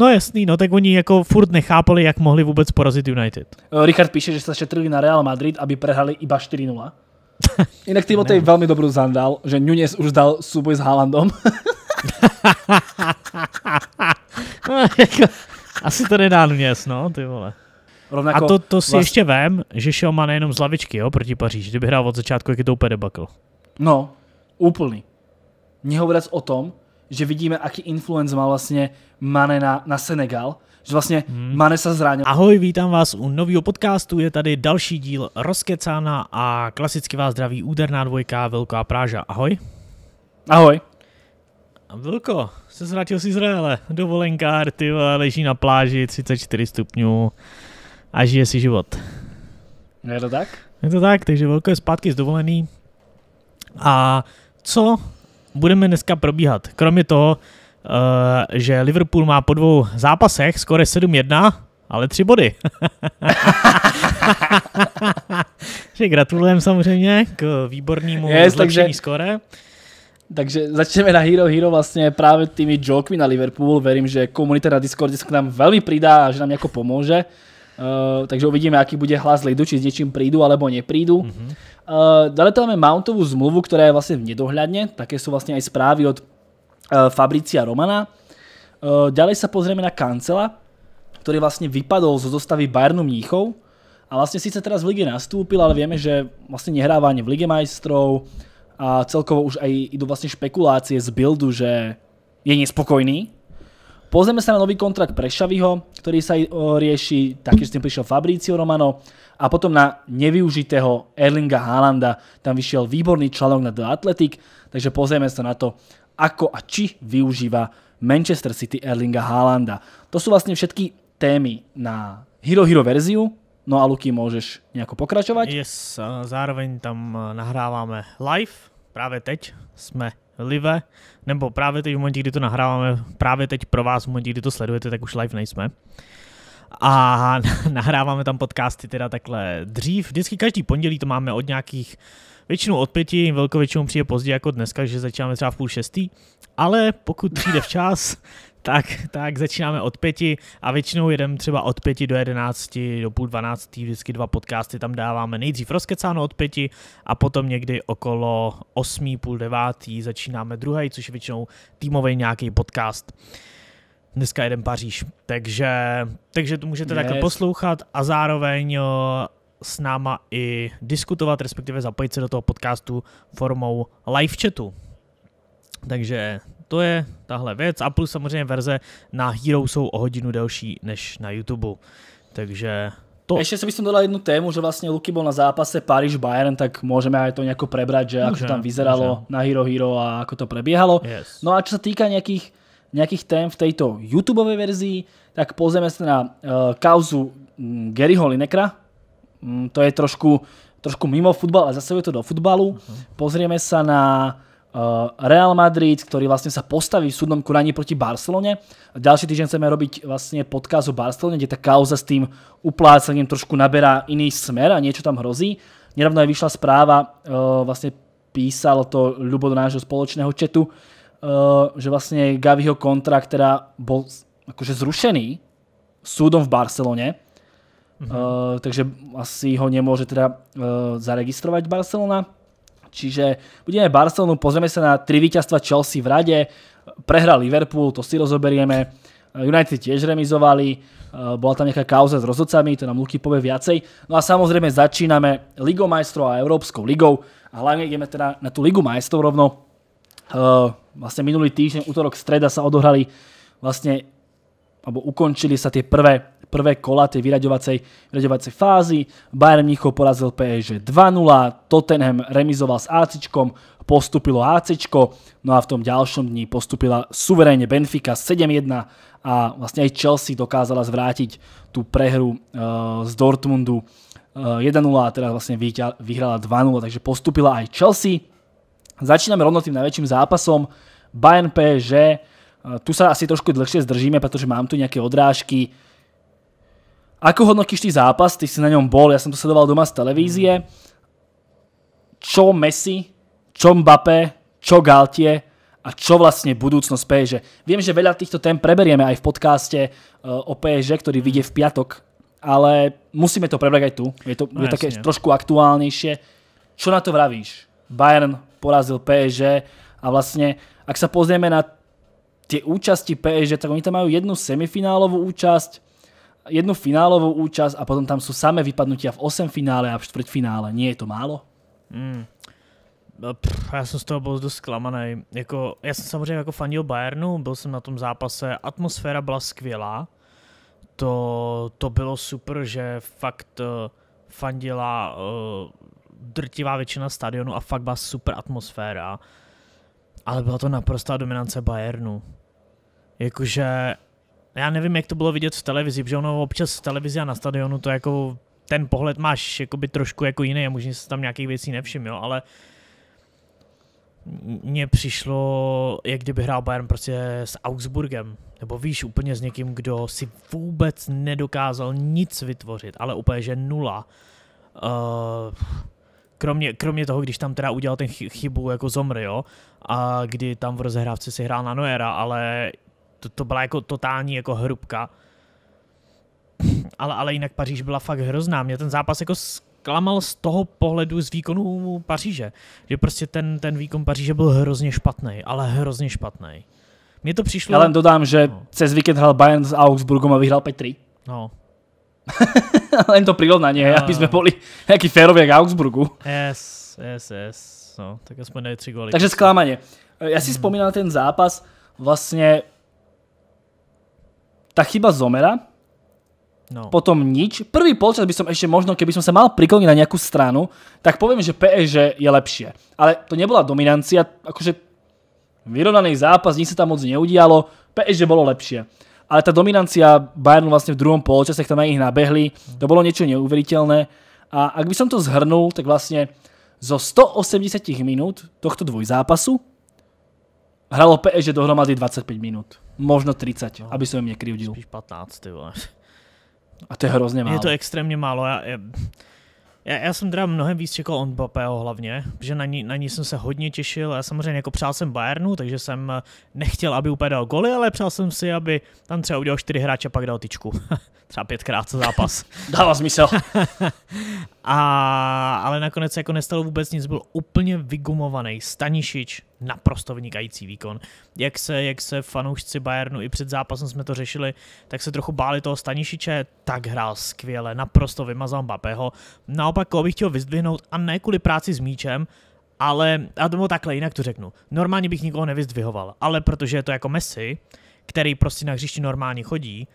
No jasný, no tak oni jako furt nechápali, jak mohli vůbec porazit United. Eh, Richard píše, že se šetrili na Real Madrid, aby prehrali iba 4-0. Inak Timotej velmi dobrou zandal, že Nunes už dal súboj s Haalandom. asi to nedá Nunes, no, ty vole. Rovnako, a to, to si vlast... ještě vím, že šel má nejenom z lavičky, jo, proti Paříži. Kdyby hrál od začátku, jak je to úplně debakl. No, úplný. Nehovoriac o tom, že vidíme, aký influence má vlastně Mane na, na Senegal, že vlastně hmm. Mane se zranil. Ahoj, vítám vás u nového podcastu, je tady další díl Rozkecána a klasicky vás zdraví úderná dvojka Velká Práža. Ahoj. Ahoj. A Vilko, se zvrátil z Izraele, dovolenkár, ty leží na pláži, 34 stupňů a žije si život. Je to tak? Je to tak, takže Vilko je zpátky z A co budeme dneska probíhat. Kromě toho, eh, že Liverpool má po dvou zápasech skore 7-1, ale tři body. že gratulujeme samozřejmě k výbornému yes, zlepšení takže, skore. Takže začneme na Hero Hero vlastně právě tými jokemi na Liverpool. Verím, že komunita na Discordě se k nám velmi přidá a že nám jako pomůže. Uh, takže uvidíme, aký bude hlas lidu, či s niečím prídu alebo neprídu. Mm-hmm. Uh, eh, dále tam máme Mountovú zmluvu, ktorá je vlastne v nedohľadne. Také sú vlastne aj správy od uh, Fabricia Romana. Uh, ďalej sa pozrieme na Kancela, ktorý vlastne vypadol zo zostavy Bayernu Mníchov. A vlastne síce teraz v lige nastúpil, ale vieme, že vlastne nehráva ani v lige majstrov a celkovo už aj idú vlastne špekulácie z buildu, že je nespokojný Pozrieme sa na nový kontrakt pre Šaviho, ktorý sa rieši, že s tým prišiel Fabricio Romano a potom na nevyužitého Erlinga Haalanda. Tam vyšiel výborný článok na The Athletic, takže pozrieme sa na to, ako a či využíva Manchester City Erlinga Haalanda. To sú vlastne všetky témy na Hero Hero verziu, No a Luky, môžeš nejako pokračovať? Yes, zároveň tam nahráváme live. Práve teď sme live, nebo právě teď v momentě, kdy to nahráváme, právě teď pro vás, v momentě, kdy to sledujete, tak už live nejsme. A nahráváme tam podcasty teda takhle dřív. Vždycky každý pondělí to máme od nějakých většinou od pěti, velkou většinou přijde pozdě jako dneska, že začínáme třeba v půl šestý, ale pokud přijde včas, tak, tak začínáme od pěti a většinou jedem třeba od pěti do jedenácti, do půl dvanácti, vždycky dva podcasty tam dáváme. Nejdřív rozkecáno od pěti a potom někdy okolo osmi, půl devátý začínáme druhý, což je většinou týmový nějaký podcast. Dneska jeden Paříž, takže, takže to můžete yes. takhle poslouchat a zároveň s náma i diskutovat, respektive zapojit se do toho podcastu formou live chatu. Takže to je tahle věc. A plus samozřejmě verze na Hero jsou o hodinu delší než na YouTube. Takže to... Ešte som by som dodal jednu tému, že vlastne Luky bol na zápase Paris Bayern, tak môžeme aj to nejako prebrať, že ako to tam vyzeralo na Hero Hero a ako to prebiehalo. Yes. No a čo sa týka nejakých, nejakých tém v tejto YouTube verzii, tak pozrieme sa na uh, kauzu mm, Garyho Linekra. Mm, to je trošku, trošku mimo futbal, ale zase je to do futbalu. Uh mhm. -huh. Pozrieme sa na Eh, Real Madrid, ktorý vlastne sa postaví v súdnom konaní proti Barcelone. Ďalší týždeň chceme robiť vlastne podkaz o Barcelone, kde tá kauza s tým uplácaním trošku naberá iný smer a niečo tam hrozí. Nedávno aj vyšla správa, eh, vlastne písal to Ľubo do nášho spoločného četu, eh, že vlastne Gaviho kontrakt teda bol akože zrušený súdom v Barcelone. Mhm. takže asi ho nemôže teda zaregistrovať Barcelona Čiže budeme Barcelonu, pozrieme sa na tri víťazstva Chelsea v rade, prehral Liverpool, to si rozoberieme, United tiež remizovali, eh, bola tam nejaká kauza s rozhodcami, to nám Luky povie viacej. No a samozrejme začíname Ligou majstrov a Európskou ligou a hlavne ideme teda na tú Ligu majstrov rovno. Eh, vlastne minulý týždeň, útorok, streda sa odohrali vlastne, alebo ukončili sa tie prvé prvé kola tej vyraďovacej, vyraďovacej fázy. Bayern Mnichov porazil PSG 2-0, Tottenham remizoval s ACčkom, postupilo ACčko, no a v tom ďalšom dni postupila suverénne Benfica 7-1 a vlastne aj Chelsea dokázala zvrátiť tú prehru eh, z Dortmundu 1-0 eh, a teraz vlastne vyhrala 2-0, takže postupila aj Chelsea. Začíname rovno tým najväčším zápasom. Bayern PSG, eh, tu sa asi trošku dlhšie zdržíme, pretože mám tu nejaké odrážky. Ako hodnotíš ty zápas? Ty si na něm bol, Já jsem to sledoval doma z televízie. Čo Messi, čo Mbappé, čo Galtie a čo vlastne budoucnost PSG? Vím, že veľa týchto tém preberieme aj v podcaste eh, o PSG, který vyjde v piatok, ale musíme to prebrať aj tu. Je to no, je také trošku aktuálnejšie. Čo na to vravíš? Bayern porazil PSG a vlastně, ak sa pozrieme na ty účasti PSG, tak oni tam mají jednu semifinálovou účast jednu finálovú účasť a potom tam sú samé vypadnutia v 8 finále a v finále. Nie je to málo? Mm. Pff, já jsem z toho byl dost zklamaný. Jako, já jsem samozřejmě jako fanil Bayernu, byl jsem na tom zápase, atmosféra byla skvělá, to, to bylo super, že fakt uh, fandila uh, drtivá většina stadionu a fakt byla super atmosféra, ale byla to naprostá dominance Bayernu. Jakože já nevím, jak to bylo vidět v televizi, protože ono občas v televizi a na stadionu to jako ten pohled máš jakoby trošku jako jiný a možná se tam nějakých věcí nevšim, jo, ale mně přišlo, jak kdyby hrál Bayern prostě s Augsburgem, nebo víš, úplně s někým, kdo si vůbec nedokázal nic vytvořit, ale úplně, že nula. Eh, kromě, kromě toho, když tam teda udělal ten chybu jako Zomry, jo, a kdy tam v rozehrávce si hrál na Noera, ale to, to byla jako totální jako hrubka. Ale, ale jinak Paříž byla fakt hrozná. Mě ten zápas jako zklamal z toho pohledu z výkonu Paříže. Že prostě ten, ten výkon Paříže byl hrozně špatný, ale hrozně špatný. Mně to přišlo... Já len dodám, že no. cez víkend hrál Bayern s Augsburgom a vyhrál 5-3. No. jen to prirovnanie, no. aby jsme no. byli jaký férově k Augsburgu. Yes, yes, yes. No, tak aspoň tři góly. Takže zklamaně. Já si hmm. ten zápas, vlastně tá chyba Zomera, No. Potom nič. Prvý polčas by som ešte možno, keby som sa mal prikloniť na nejakú stranu, tak poviem, že PSG je lepšie. Ale to nebola dominancia, akože vyrovnaný zápas, nič sa tam moc neudialo, PSG bolo lepšie. Ale tá dominancia Bayernu vlastne v druhom polčase, tam na nich nabehli, to bolo niečo neuveriteľné. A ak by som to zhrnul, tak vlastne zo 180 minút tohto dvojzápasu Hralo PSG dohromady 25 minút. Možno 30, no, aby som im nekryvdil. Spíš 15, ty vole. A to je hrozně málo. Je to extrémně málo. Já, já, já, já jsem teda mnohem víc čekal on Mbappého hlavně, že na ní, na ní jsem se hodně těšil. Já samozřejmě jako přál jsem Bayernu, takže jsem eh, nechtěl, aby úplně dal goly, ale přál jsem si, aby tam třeba udělal čtyři hráče a pak dal tyčku. třeba pětkrát za zápas. Dává smysl. a, ale nakonec jako nestalo vůbec nic, byl úplně vygumovaný. Stanišič, naprosto vynikající výkon. Jak se, jak se fanoušci Bayernu i před zápasem jsme to řešili, tak se trochu báli toho Stanišiče, tak hrál skvěle, naprosto vymazal Mbappého. Naopak, koho bych chtěl vyzdvihnout, a ne kvůli práci s míčem, ale, a tomu takhle, jinak to řeknu. Normálně bych nikoho nevyzdvihoval, ale protože je to jako Messi, který prostě na hřišti normálně chodí,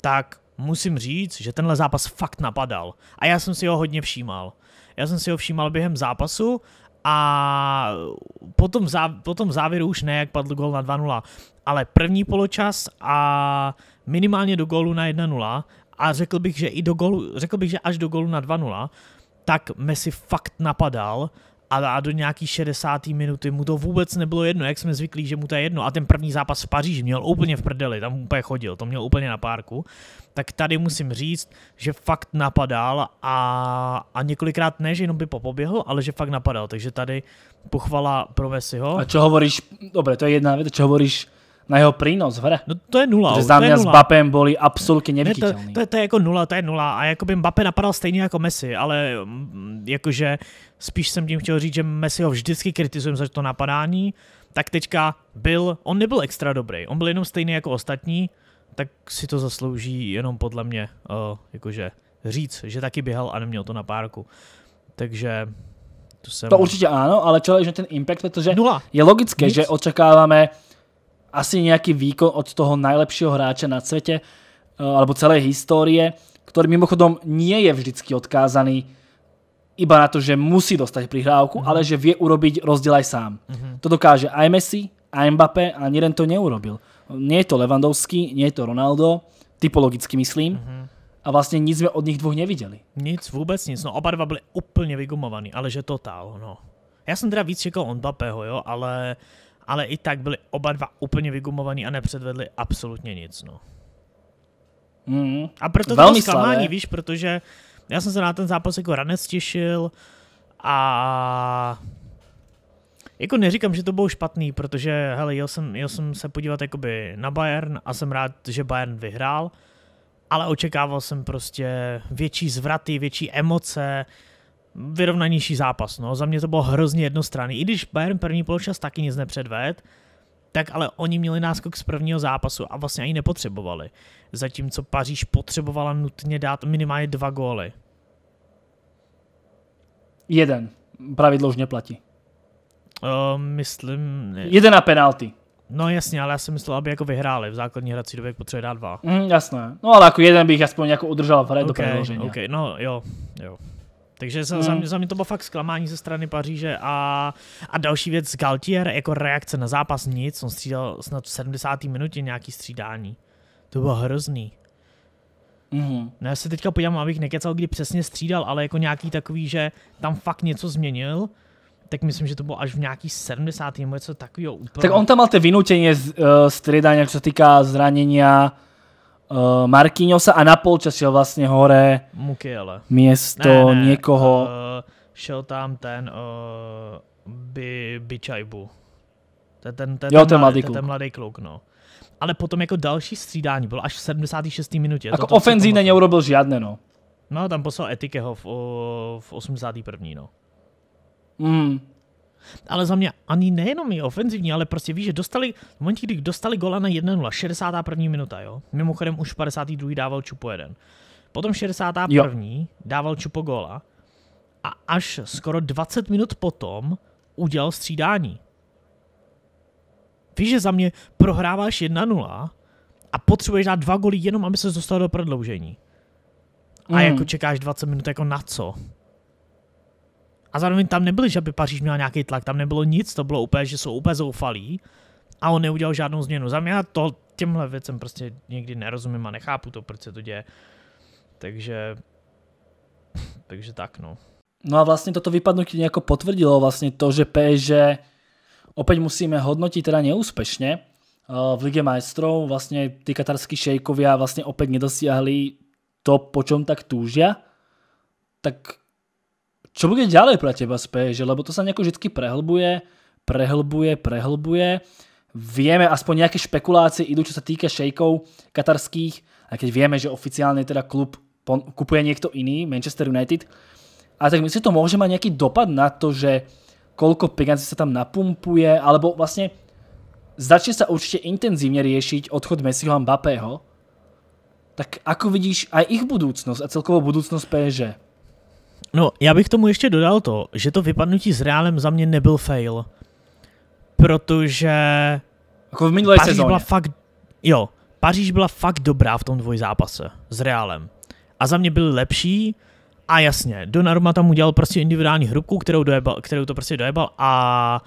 tak musím říct, že tenhle zápas fakt napadal. A já jsem si ho hodně všímal. Já jsem si ho všímal během zápasu a potom, tom, zá, po tom závěru už ne, jak padl gol na 2-0, ale první poločas a minimálně do gólu na 1-0 a řekl bych, že i do gólu, řekl bych, že až do gólu na 2-0, tak Messi fakt napadal a, do nějaký 60. minuty mu to vůbec nebylo jedno, jak jsme zvyklí, že mu to je jedno. A ten první zápas v Paříži měl úplně v prdeli, tam úplně chodil, to měl úplně na párku. Tak tady musím říct, že fakt napadal a, a několikrát ne, že jenom by popoběhl, ale že fakt napadal. Takže tady pochvala pro Vesiho. A co hovoríš, Dobře, to je jedna věc, co hovoríš na jeho přínos v hre. No to je nula. Že za mě s Bapem byli absolutně neviditelní. Ne, to, to, to, je jako nula, to je nula. A jako by Mbappé napadal stejně jako Messi, ale mm, jakože spíš jsem tím chtěl říct, že Messi ho vždycky kritizujeme za to napadání, tak teďka byl, on nebyl extra dobrý, on byl jenom stejný jako ostatní, tak si to zaslouží jenom podle mě, uh, jakože říct, že taky běhal a neměl to na párku. Takže to jsem... To určitě ano, ale člověk, že ten impact, protože Nula. je logické, Nic. že očekáváme asi nejaký výkon od toho najlepšieho hráča na svete eh, alebo celé histórie, ktorý mimochodom nie je vždycky odkázaný iba na to, že musí dostať prihrávku, mm -hmm. ale že vie urobiť rozdiel aj sám. Mm -hmm. To dokáže aj Messi, aj Mbappé a jeden to neurobil. Nie je to Lewandowski, nie je to Ronaldo, typologicky myslím. Mm -hmm a vlastně nic jsme od nich dvou neviděli. Nic, vůbec nic. No oba dva byli úplně vygumovaní, ale že totál, no. Já jsem teda víc čekal od Mbappého, jo, ale ale i tak byli oba dva úplně vygumovaní a nepředvedli absolutně nic. No. Mm, a proto to bylo zklamání, víš, protože já jsem se na ten zápas jako ranec těšil a jako neříkám, že to bylo špatný, protože hele, jel jsem, jel jsem se podívat jakoby na Bayern a jsem rád, že Bayern vyhrál, ale očekával jsem prostě větší zvraty, větší emoce, vyrovnanější zápas. No. Za mě to bylo hrozně jednostranný. I když Bayern první poločas taky nic nepředved, tak ale oni měli náskok z prvního zápasu a vlastně ani nepotřebovali. Zatímco Paříž potřebovala nutně dát minimálně dva góly. Jeden. Pravidlo už neplatí. Uh, myslím... Ne. Jeden na penalty. No jasně, ale já jsem myslel, aby jako vyhráli. V základní hrací době potřebuje dát dva. Mm, jasné. No ale jako jeden bych aspoň jako udržel v hře okay, do prodloužení. Okay, no jo, jo. Takže za, hmm. za, mě, to bylo fakt zklamání ze strany Paříže. A, a další věc, Galtier jako reakce na zápas nic, on střídal snad v 70. minutě nějaký střídání. To bylo hrozný. Mm-hmm. No já se teďka podívám, abych nekecal, kdy přesně střídal, ale jako nějaký takový, že tam fakt něco změnil, tak myslím, že to bylo až v nějaký 70. nebo něco takového úplně. Tak on tam mal ty vynutěně uh, eh, střídání, co se týká zranění uh, eh, Marquinhosa a na polčas šel vlastně hore Mukiele. Město ne, ne, někoho. Uh, šel tam ten uh, eh, by, Bičajbu. Ten, ten, ten, jo, ten, ten, mladý, kluk. ten mladý kluk. No. Ale potom jako další střídání bylo až v 76. minutě. Jako ofenzívne neurobil žiadne, no. No, tam poslal Etikeho v, v 81. no. Mm, ale za mě ani nejenom je ofenzivní, ale prostě víš, že dostali, v momentě, kdy dostali gola na 1-0, 61. minuta, jo. Mimochodem už 52. dával Čupo jeden. Potom 61. Jo. dával Čupo gola a až skoro 20 minut potom udělal střídání. Víš, že za mě prohráváš 1-0 a potřebuješ dát dva goly jenom, aby se dostal do prodloužení. A mm. jako čekáš 20 minut, jako na co? A zároveň tam nebyli, že by Paříž měl nějaký tlak, tam nebylo nic, to bylo úplně, že jsou úplně zoufalí a on neudělal žádnou změnu. Za mě to těmhle věcem prostě někdy nerozumím a nechápu to, proč se to děje. Takže, takže tak no. No a vlastně toto vypadnutí nějako potvrdilo vlastně to, že PSG opět musíme hodnotit teda neúspěšně eh, v Lige majstrov. vlastně ty katarský šejkovia vlastně opět nedosiahli to, po čom tak túžia. Tak čo bude ďalej pre teba z PSG, lebo to sa nejako vždy prehlbuje, prehlbuje, prehlbuje. Vieme, aspoň nejaké špekulácie idú, čo sa týka šejkov katarských, aj keď vieme, že oficiálne teda klub kupuje niekto iný, Manchester United, a tak myslím, že to môže mať nejaký dopad na to, že koľko peňazí sa tam napumpuje, alebo vlastne začne sa určite intenzívne riešiť odchod Messiho a Mbappého. Tak ako vidíš aj ich budúcnosť a celkovo budúcnosť PSG? No, já bych tomu ještě dodal to, že to vypadnutí s Reálem za mě nebyl fail. Protože... Jako v minulé sezóně. Byla fakt, jo, Paříž byla fakt dobrá v tom dvojzápase s Reálem. A za mě byl lepší, a jasně, Donnarumma tam udělal prostě individuální hrubku, kterou, dojebal, kterou to prostě dojebal a,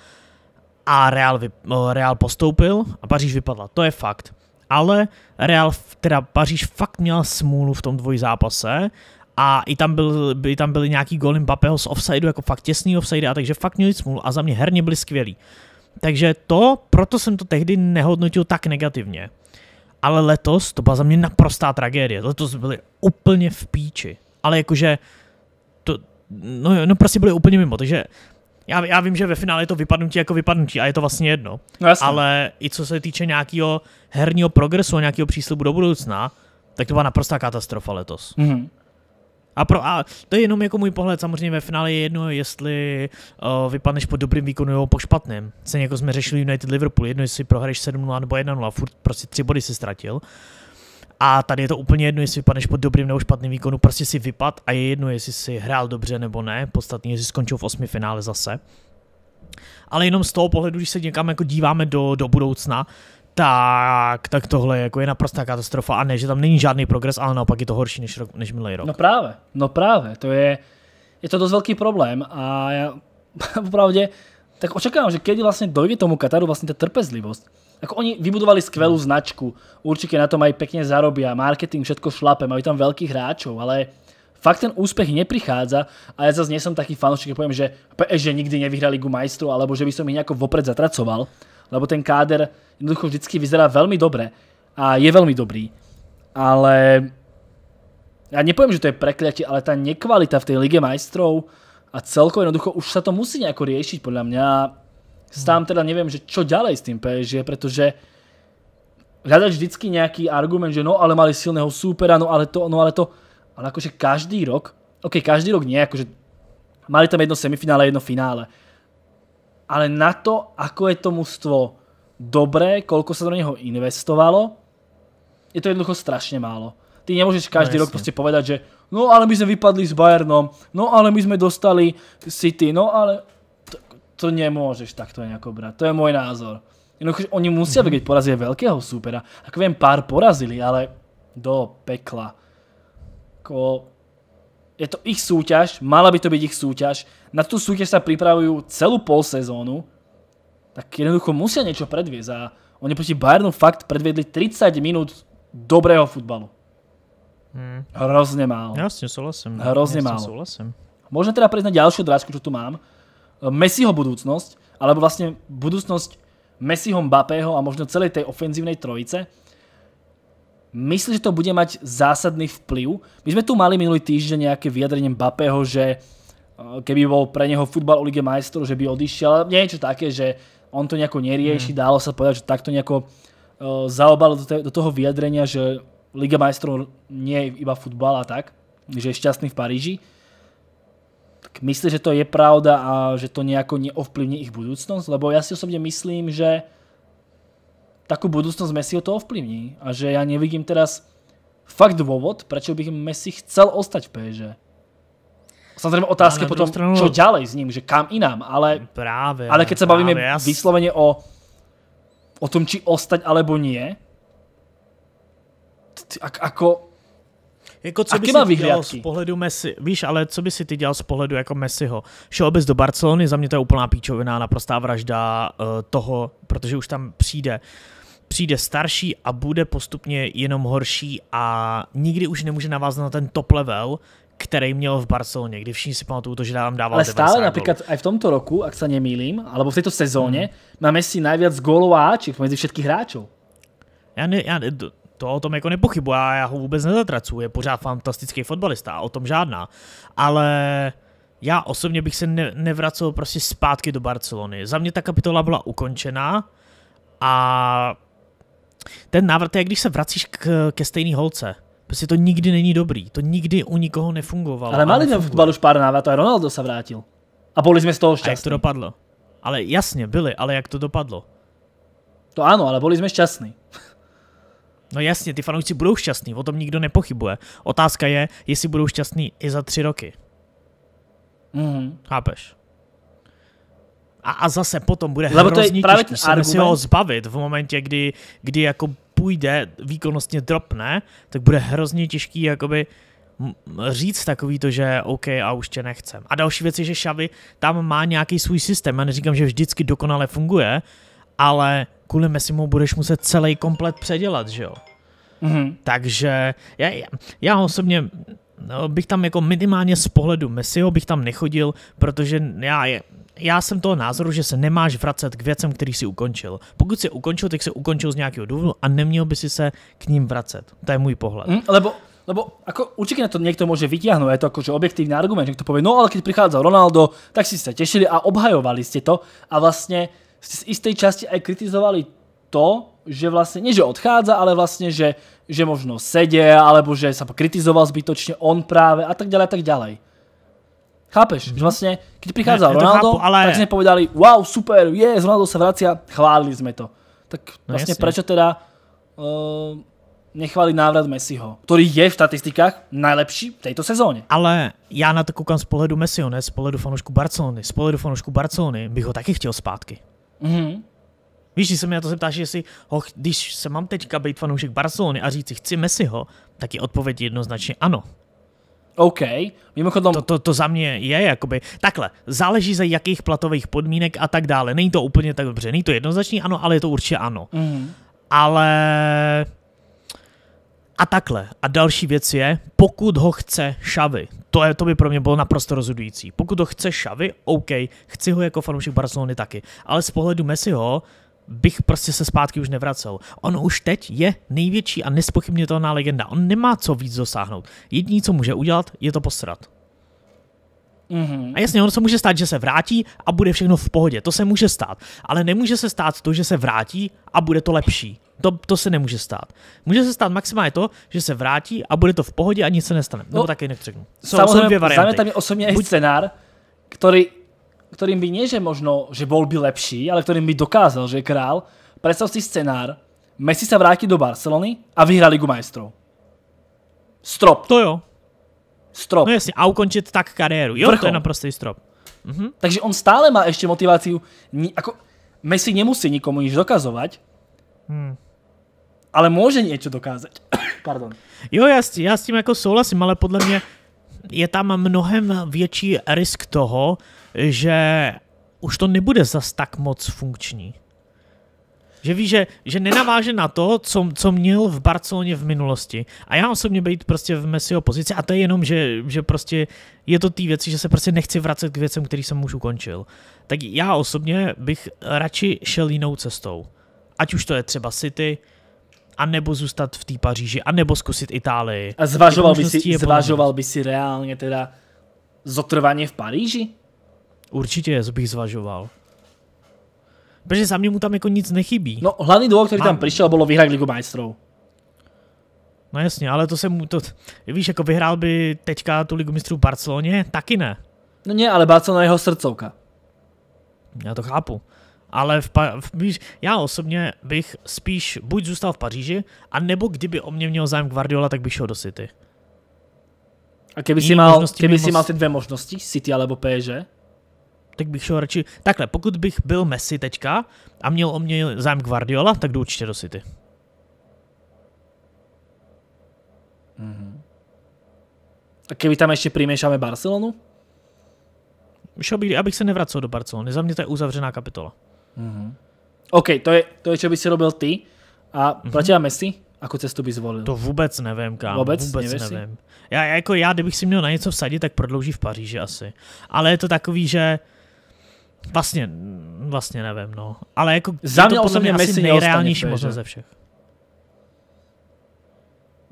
a Real, vy, Real postoupil a Paříž vypadla. To je fakt. Ale Real, teda Paříž fakt měl smůlu v tom dvojzápase a i tam, byl, by tam byly nějaký góly Mbappého z offsideu, jako fakt těsný offside, a takže fakt měli smůl a za mě herně byli skvělí. Takže to, proto jsem to tehdy nehodnotil tak negativně. Ale letos to byla za mě naprostá tragédie. Letos byli úplně v píči. Ale jakože to, no, no prostě byli úplně mimo, takže já, já vím, že ve finále je to vypadnutí jako vypadnutí a je to vlastně jedno. No ale i co se týče nějakého herního progresu a nějakého příslibu do budoucna, tak to byla naprostá katastrofa letos. Mm-hmm. A, pro, a to je jenom jako můj pohled, samozřejmě ve finále je jedno, jestli uh, vypadneš po dobrým výkonu nebo po špatném. Se jako jsme řešili United Liverpool, jedno jestli prohraješ 7-0 nebo 1-0, furt prostě tři body si ztratil. A tady je to úplně jedno, jestli vypadneš pod dobrým nebo špatným výkonu, prostě si vypad a je jedno, jestli si hrál dobře nebo ne, podstatně, jestli skončil v osmi finále zase. Ale jenom z toho pohledu, když se někam jako díváme do, do budoucna, tak, tak tohle jako je naprostá katastrofa. A ne, že tam není žádný progres, ale naopak je to horší než, rok, než minulý rok. No právě, no právě, to je, je to dost velký problém a já opravdu, tak očekávám, že kedy vlastně dojde tomu Kataru vlastně ta trpezlivost, Ako oni vybudovali skvelú značku, určitě na tom pěkně pekne a marketing, všetko šlape, mají tam velkých hráčů, ale fakt ten úspech neprichádza a ja zase nie som taký fanúšik, poviem, že PSG nikdy nevyhrali Ligu majstru, alebo že by som ich nejako vopred zatracoval lebo ten káder jednoducho vždycky vyzerá veľmi dobre a je veľmi dobrý. Ale ja nepoviem, že to je prekliatie, ale tá nekvalita v tej Lige majstrov a celkovo jednoducho už sa to musí nejako riešiť podľa mňa. Sám teda neviem, že čo ďalej s tým PSG, pretože hľadať vždycky nejaký argument, že no ale mali silného súpera, no ale to, no ale to. Ale akože každý rok, ok, každý rok nie, akože mali tam jedno semifinále, jedno finále ale na to, ako je to mužstvo dobré, koľko sa do neho investovalo, je to jednoducho strašne málo. Ty nemôžeš každý no, rok proste povedať, že no ale my sme vypadli s Bayernom, no ale my sme dostali City, no ale to, to nemôžeš takto nejako brať. To je môj názor. Jednoducho, oni musia mm -hmm. vedieť porazie veľkého súpera. Ako viem, pár porazili, ale do pekla. Ako je to ich súťaž, mala by to byť ich súťaž. Na tú súťaž sa pripravujú celú pol sezónu, tak jednoducho musia niečo predviesť a oni proti Bayernu fakt predviedli 30 minút dobrého futbalu. Hmm. Hrozne málo. Ja s tým súhlasím. Hrozne málo. Môžem teda prejsť na ďalšiu drážku, čo tu mám. E, Messiho budúcnosť, alebo vlastne budúcnosť Messiho Mbappého a možno celej tej ofenzívnej trojice. Myslíš, že to bude mať zásadný vplyv? My sme tu mali minulý týždeň nejaké vyjadrenie Mbappého, že eh, keby bol pre neho futbal o Lige majstrov, že by odišiel, niečo také, že on to nejako nerieši, mm. dalo sa povedať, že takto nejako eh, zaobalo do, toho vyjadrenia, že Liga majstrov nie je iba futbal a tak, že je šťastný v Paríži. Tak myslíš, že to je pravda a že to nejako neovplyvní ich budúcnosť? Lebo ja si osobne myslím, že takú budúcnosť Messiho to ovplyvní. A že ja nevidím teraz fakt dôvod, prečo by Messi chcel ostať v PSG. Samozřejmě otázky potom, stranu... čo ďalej s ním, že kam inám, ale, práve, ale keď se práve, bavíme já... vyslovene o, o tom, či ostať alebo nie, ak, ako, jako co by si vyhliadky? z pohledu Messi, víš, ale co by si ty dělal z pohledu jako Messiho? Šel bys do Barcelony, za mě to je úplná píčovina, naprostá vražda uh, toho, protože už tam přijde uh, přijde starší a bude postupně jenom horší a nikdy už nemůže navázat na ten top level, který měl v Barceloně, kdy všichni si pamatujú to, že nám dával Ale stále například i v tomto roku, ak se nemýlím, alebo v této sezóně hmm. má Messi najviac gólov mezi všetkých hráčů. Já, ne, já to o tom jako nepochybu, já, já ho vůbec nezatracu, je pořád fantastický fotbalista, o tom žádná. Ale já osobně bych se ne, nevracel prostě zpátky do Barcelony. Za mě ta kapitola byla ukončená a ten návrat je, když se vracíš k, ke stejný holce. Prostě to nikdy není dobrý, to nikdy u nikoho nefungovalo. Ale mali jsme v fotbalu už pár návratů a Ronaldo se vrátil. A byli jsme z toho šťastní. A jak to dopadlo? Ale jasně, byli, ale jak to dopadlo? To ano, ale byli jsme šťastní. No jasně, ty fanoušci budou šťastní, o tom nikdo nepochybuje. Otázka je, jestli budou šťastní i za tři roky. Mm-hmm. Chápeš? A, a zase potom bude Lebo to hrozně právě těžký argument... se ho zbavit v momentě, kdy, kdy jako půjde, výkonnostně dropne, tak bude hrozně těžký jakoby říct takový to, že OK, a už tě nechcem. A další věc je, že Xavi tam má nějaký svůj systém. Já neříkám, že vždycky dokonale funguje, ale kvůli Messimu budeš muset celý komplet předělat, že jo? Mm-hmm. Takže já, já, já osobně no, bych tam jako minimálně z pohledu Messiho bych tam nechodil, protože já je, já jsem toho názoru, že se nemáš vracet k věcem, který si ukončil. Pokud si ukončil, tak se ukončil z nějakého důvodu a neměl by si se k ním vracet. To je můj pohled. Mm, lebo Lebo ako, určitě na to někdo může vytáhnout, je to akože objektivní argument, někdo povie, no ale když přichází Ronaldo, tak si se těšili a obhajovali jste to a vlastně jste z jisté části aj kritizovali to, že vlastně ne že odchádza, ale vlastně že, že možno sedě, alebo že se kritizoval zbytočně on právě a tak dále, a tak dále. Chápeš, mm-hmm. že vlastně, keď prichádzal ne, Ronaldo, chápu, ale... tak sme povedali, wow, super, je, yes, Ronaldo sa vracia, chválili sme to. Tak vlastne no, vlastně jasne. prečo teda uh, eh, nechválit návrat Messiho, který je v statistikách nejlepší v této sezóně. Ale já na to koukám z pohledu Messiho, ne z pohledu fanoušku Barcelony. Z pohledu fanoušku Barcelony bych ho taky chtěl zpátky. Mm-hmm. Víš, když se mě na to zeptáš, jestli ho, když se mám teďka být fanoušek Barcelony a říct si chci Messiho, tak je odpověď jednoznačně ano. OK, Mimochodom... To, to, to za mě je, jakoby, takhle, záleží za jakých platových podmínek a tak dále. Není to úplně tak dobře, není to jednoznačný ano, ale je to určitě ano. mm Ale... A takhle. A další věc je, pokud ho chce Šavy, to, je, to by pro mě bylo naprosto rozhodující. Pokud ho chce Šavy, OK, chci ho jako fanoušek Barcelony taky. Ale z pohledu Messiho, bych prostě se zpátky už nevracel. On už teď je největší a nespochybnitelná legenda. On nemá co víc dosáhnout. Jediný, co může udělat, je to posrat. Mm-hmm. A jasně, ono se může stát, že se vrátí a bude všechno v pohodě. To se může stát. Ale nemůže se stát to, že se vrátí a bude to lepší. To, to se nemůže stát. Může se stát maximálně to, že se vrátí a bude to v pohodě a nic se nestane. No, Nebo taky jinak řeknu. Jsou samozřejmě, dvě varianty. tam je osobně Buď... scénár, který ktorým by nie, že možno, že bol by lepší, ale ktorým by dokázal, že je král, predstav si scenár, Messi sa vráti do Barcelony a vyhrá Ligu majstrov. Strop. To jo. Strop. No jasně, a ukončit tak kariéru. Jo, to je naprostý strop. Mhm. Takže on stále má ještě motivaci. Ako, Messi nemusí nikomu nič dokazovat, hmm. ale může něco dokázat. Pardon. Jo, ja s, tým ako souhlasím, ale podle mě je tam mnohem větší risk toho, že už to nebude zas tak moc funkční. Že ví, že, že nenaváže na to, co, co měl v Barceloně v minulosti. A já osobně být prostě v Messiho pozici, a to je jenom, že, že prostě je to ty věci, že se prostě nechci vracet k věcem, který jsem už ukončil. Tak já osobně bych radši šel jinou cestou. Ať už to je třeba City, a nebo zůstat v té Paříži, a nebo zkusit Itálii. A zvažoval by si, zvažoval by si reálně teda zotrvaně v Paríži? Určitě bych zvažoval. Protože za mě mu tam jako nic nechybí. No hlavní důvod, který Mám... tam přišel, bylo vyhrát Ligu majstrov. No jasně, ale to se mu to, víš, jako vyhrál by teďka tu Ligu mistrů v Barceloně, taky ne. No ne, ale Barcelona je jeho srdcovka. Já to chápu ale v, v, já osobně bych spíš buď zůstal v Paříži, a nebo kdyby o mě měl zájem Guardiola, tak bych šel do City. A keby si mal, keby si mal ty dvě možnosti, City alebo PSG? Tak bych šel radši, takhle, pokud bych byl Messi teďka a měl o mě zájem Guardiola, tak jdu určitě do City. Mm-hmm. A keby tam ještě přiměšáme Barcelonu? Šel bych, abych se nevracel do Barcelony, za mě to je uzavřená kapitola. Mm-hmm. OK, to je, to je, čo by si robil ty. A mm-hmm. Messi? Ako cestu by zvolil? To vůbec nevím, kámo. Vůbec, vůbec nevím. Já, jako já, kdybych si měl na něco vsadit, tak prodlouží v Paříži asi. Ale je to takový, že vlastně, vlastně nevím, no. Ale jako Za mě to podle mě asi Messi nejreálnější možnost ze všech.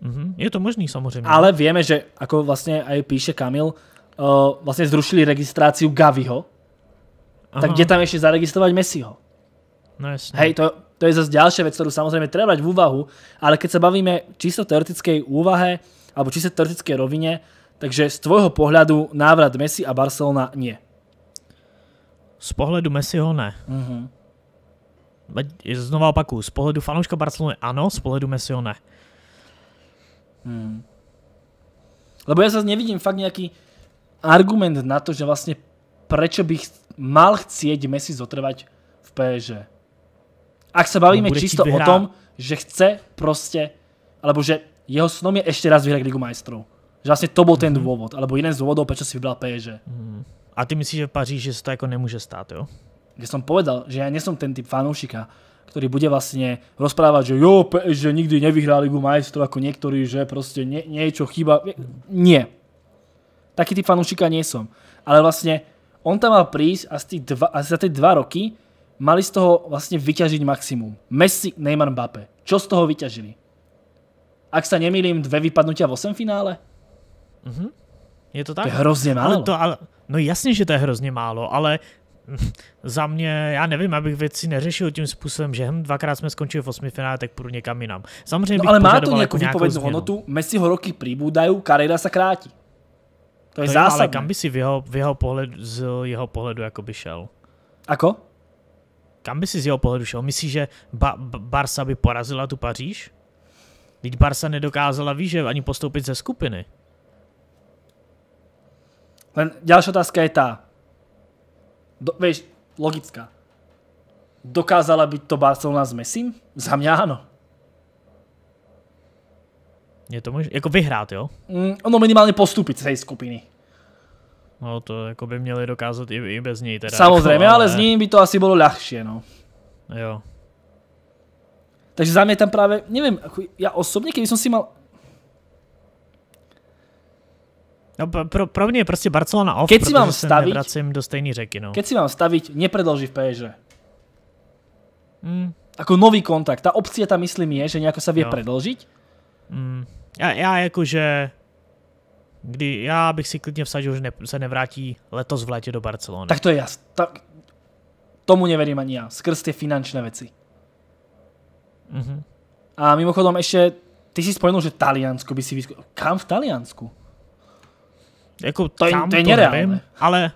Mm-hmm. Je to možný samozřejmě. Ale víme, že jako vlastně aj píše Kamil, uh, vlastně zrušili registraci Gaviho, Aha. tak kde tam ešte zaregistrovať Messiho? No jasne. Hej, to, to je zase ďalšia vec, ktorú samozrejme treba brať v úvahu, ale keď sa bavíme čisto teoretickej úvahe alebo čisto teoretickej rovine, takže z tvojho pohľadu návrat Messi a Barcelona nie. Z pohledu Messiho ne. Uh-huh. Znova opakuju, z pohledu fanouška Barcelony ano, z pohledu Messiho ne. Hmm. Lebo ja zase nevidím fakt nejaký argument na to, že vlastne prečo by mal chcieť Messi zotrvať v PSG. Ak sa bavíme čisto o tom, že chce proste, alebo že jeho snom je ešte raz vyhrať Ligu majstrov. Že vlastně to byl ten mhm. důvod, alebo jeden z dôvodov, proč si vybral PSG. Mhm. A ty myslíš, že v Paříži to jako nemůže stát, jo? Já jsem povedal, že já nejsem ten typ fanúšika, který bude vlastně rozprávať, že jo, PSG nikdy nevyhrá Ligu majstrov jako některý, že prostě niečo chýba. Nie. Taký typ nie som. Ale vlastně On tam mal prísť a, z tých dva, a za tie dva roky mali z toho vlastne vyťažiť maximum. Messi, Neymar, Mbappé. Čo z toho vyťažili? Ak sa nemýlim, dve vypadnutia v 8 finále? Mm -hmm. Je to tak? To je hrozně málo. Ale to, ale, no jasne, že to je hrozně málo, ale za mě, já nevím, abych věci neřešil tím způsobem, že hm, dvakrát jsme skončili v osmi finále, tak půjdu někam jinam. Samozřejmě no, ale má to jako nějakou výpovědnou hodnotu, Messiho roky príbudají, kariéra se krátí. To je to zásadné. Ale kam by si v jeho, v jeho pohledu, z jeho pohledu jakoby šel? Ako? Kam by si z jeho pohledu šel? Myslíš, že ba- Barsa by porazila tu Paříž? Teď Barsa nedokázala, víš, ani postoupit ze skupiny. Len další otázka je ta. Do, víš, logická. Dokázala by to Barcelona s Messim? Za mě ano. Je to možné? Jako vyhrát, jo? Mm, no minimálně postupit z té skupiny. No to jako by měli dokázat i, i bez něj teda. Samozřejmě, jako, ale... ale s ním by to asi bylo ľahšie, no. Jo. Takže za mě tam právě, nevím, jako já osobně, kdybych jsem si mal... No, pro, pro mě je prostě Barcelona off, keď si mám staviť, nevracím do stejné řeky, no. Keď si mám stavit? nepredlží v PSG. Mm. Ako nový kontakt. Ta opcia tam myslím je, že nějak se vie jo. predlžiť. Mm. Já, já jakože kdy já bych si klidně vsadil, že ne, se nevrátí letos v létě do Barcelony. Tak to je jasné. Tak tomu neverím ani já. Skrz ty finančné věci. Mm -hmm. A mimochodom ještě, ty si spomenul, že Taliansko by si vyzkoušel. Kam v Taliansku? Jako to, je, to je nereálné. Nevím, ale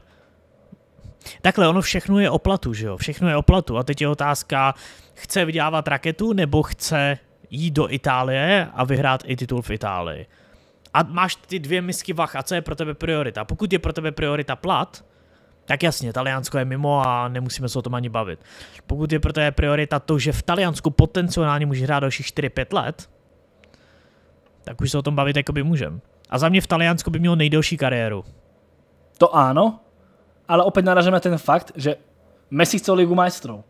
takhle ono všechno je o platu, že jo? Všechno je o platu. A teď je otázka, chce vydělávat raketu nebo chce jít do Itálie a vyhrát i titul v Itálii. A máš ty dvě misky vach a co je pro tebe priorita? Pokud je pro tebe priorita plat, tak jasně, Taliansko je mimo a nemusíme se o tom ani bavit. Pokud je pro tebe priorita to, že v Taliansku potenciálně můžeš hrát další 4-5 let, tak už se o tom bavit jakoby můžem. A za mě v Taliansku by mělo nejdelší kariéru. To ano, ale opět narážeme ten fakt, že Messi chce ligu majstrov.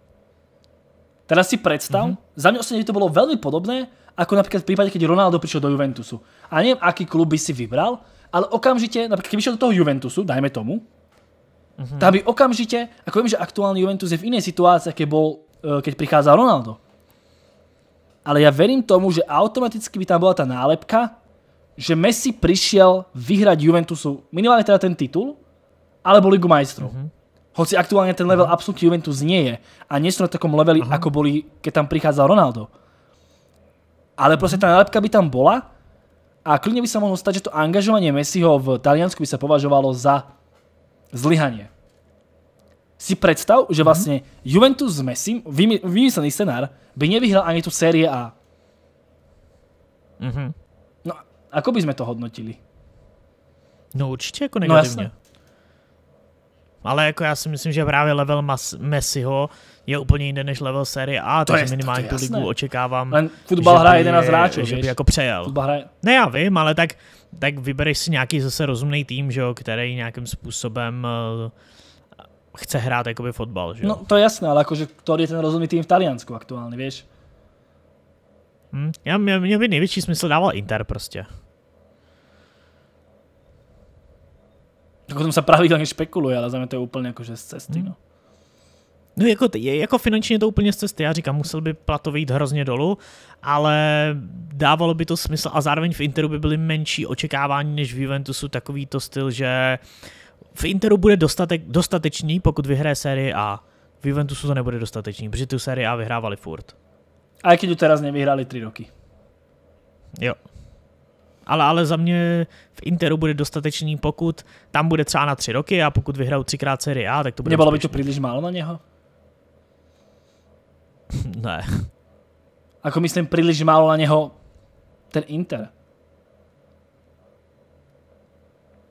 Teraz si predstav, mm-hmm. za mňa osobne by to bolo veľmi podobné, ako napríklad v prípade, keď Ronaldo prišiel do Juventusu. A neviem, aký klub by si vybral, ale okamžite, napríklad keby šel do toho Juventusu, dajme tomu, mm-hmm. tak by okamžite, ako viem, že aktuálny Juventus je v inej situácii, aké bol, e, keď prichádza Ronaldo. Ale ja verím tomu, že automaticky by tam bola tá nálepka, že Messi prišiel vyhrať Juventusu minimálne teda ten titul, alebo Ligu majstrov. Mm-hmm. Hoci aktuálne ten level absolútne Juventus nie je. A nie sú na takom leveli, ako boli, keď tam prichádzal Ronaldo. Ale proste tá nalepka by tam bola a klidne by sa mohlo stať, že to angažovanie Messiho v Taliansku by sa považovalo za zlyhanie. Si predstav, že mhm. vlastne Juventus s Messim, vymyslený scenár, by nevyhral ani tu série A. Mhm. No, ako by sme to hodnotili? No určite jako negativně. No, jasne. Ale jako já si myslím, že právě level Mas- Messiho je úplně jiný než level série A, to takže je, minimálně tu ligu očekávám. Len futbal hraje z hráčů, že by jako přejel. Hraje... Ne, já vím, ale tak, tak vybereš si nějaký zase rozumný tým, že jo, který nějakým způsobem uh, chce hrát jakoby fotbal, že jo? No to je jasné, ale jakože, to je ten rozumný tým v Taliansku aktuálně, víš? Hmm, já, mě, mě by největší smysl dával Inter prostě. Tak o tom se pravidelně špekuluje, ale za mě to je úplně jako, že z cesty. Hmm. No. No jako, je, jako finančně to úplně z cesty, já říkám, musel by platový jít hrozně dolů, ale dávalo by to smysl a zároveň v Interu by byly menší očekávání než v Juventusu, takový to styl, že v Interu bude dostatek, dostatečný, pokud vyhraje série A. V Juventusu to nebude dostatečný, protože tu série A vyhrávali furt. A jak teď teraz nevyhráli tři roky. Jo ale, ale za mě v Interu bude dostatečný, pokud tam bude třeba na tři roky a pokud vyhrajou třikrát série A, tak to bude Nebylo by to příliš málo na něho? ne. Ako myslím příliš málo na něho ten Inter.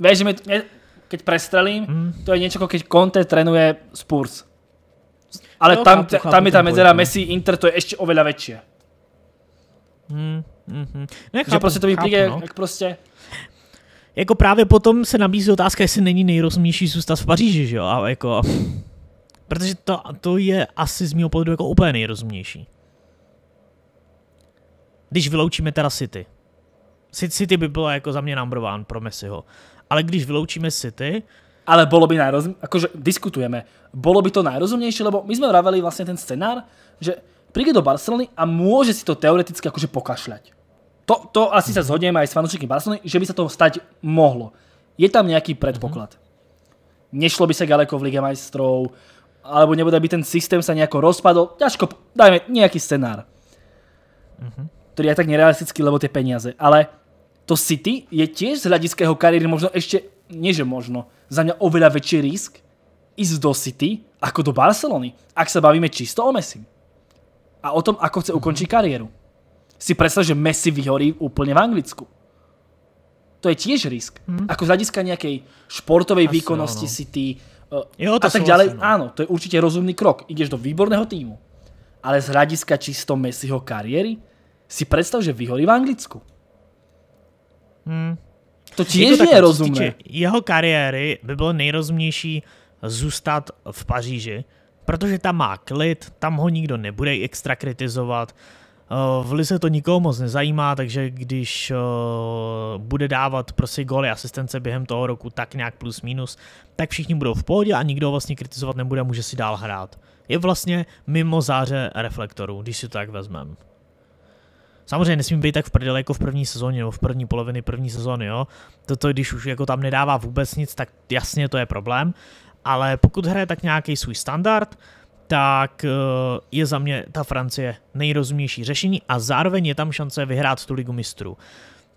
Víš, že mě, mě, keď prestrelím, mm. to je něco, jako keď Conte trénuje Spurs. Ale no, tam, chápu, chápu, tam je ta mezera Messi-Inter, to je ještě oveľa väčšie. Hmm. Mm-hmm. Nechápu, no, že prostě to vyplývá, no. jak prostě jako právě potom se nabízí otázka, jestli není nejrozumnější zůstat v Paříži, že jo? A jako, protože to, to je asi z mého pohledu jako úplně nejrozumnější. Když vyloučíme teda City. City by bylo jako za mě number one pro Messiho. Ale když vyloučíme City, ale bolo by najrozum... akože diskutujeme, bolo by to najrozumnejšie, lebo my sme vraveli vlastne ten scenár, že príde do Barcelony a môže si to teoreticky akože pokašľať. To, to asi sa zhodneme aj s fanúšikmi Barcelony, že by sa to stať mohlo. Je tam nejaký predpoklad. Mm-hmm. Nešlo by sa ďaleko v Lige majstrov, alebo nebude by ten systém sa nejako rozpadol. Ťažko, dajme nejaký scenár. Mm-hmm. Ktorý je tak nerealistický, lebo tie peniaze. Ale to City je tiež z hľadiska jeho kariéry možno ešte, nie že možno, za mňa oveľa väčší risk ísť do City ako do Barcelony, ak sa bavíme čisto o Messi a o tom, ako chce ukončiť kariéru. Si predstav, že Messi vyhorí úplne v Anglicku. To je tiež risk. Hmm. Ako z hľadiska nejakej športovej Asi, výkonnosti no, si ty uh, e, jo, to a tak ďalej. No. Áno, to je určite rozumný krok. Ideš do výborného týmu. Ale z hľadiska čisto Messiho kariéry si predstav, že vyhorí v Anglicku. Hmm. To tiež je, to je rozumné. Jeho kariéry by bylo nejrozumnější zůstat v Paříži, protože tam má klid, tam ho nikdo nebude extra kritizovat, eh, v Lize to nikoho moc nezajímá, takže když eh, bude dávat prostě goly, asistence během toho roku tak nějak plus minus, tak všichni budou v pohodě a nikdo vlastně kritizovat nebude a může si dál hrát. Je vlastně mimo záře reflektorů, když si to tak vezmeme. Samozřejmě nesmím být tak v prdele jako v první sezóně, nebo v první poloviny první sezóny, jo. Toto, když už jako tam nedává vůbec nic, tak jasně to je problém, ale pokud hraje tak nějaký svůj standard, tak eh, je za mě ta Francie nejrozumnější řešení a zároveň je tam šance vyhrát tu ligu mistrů.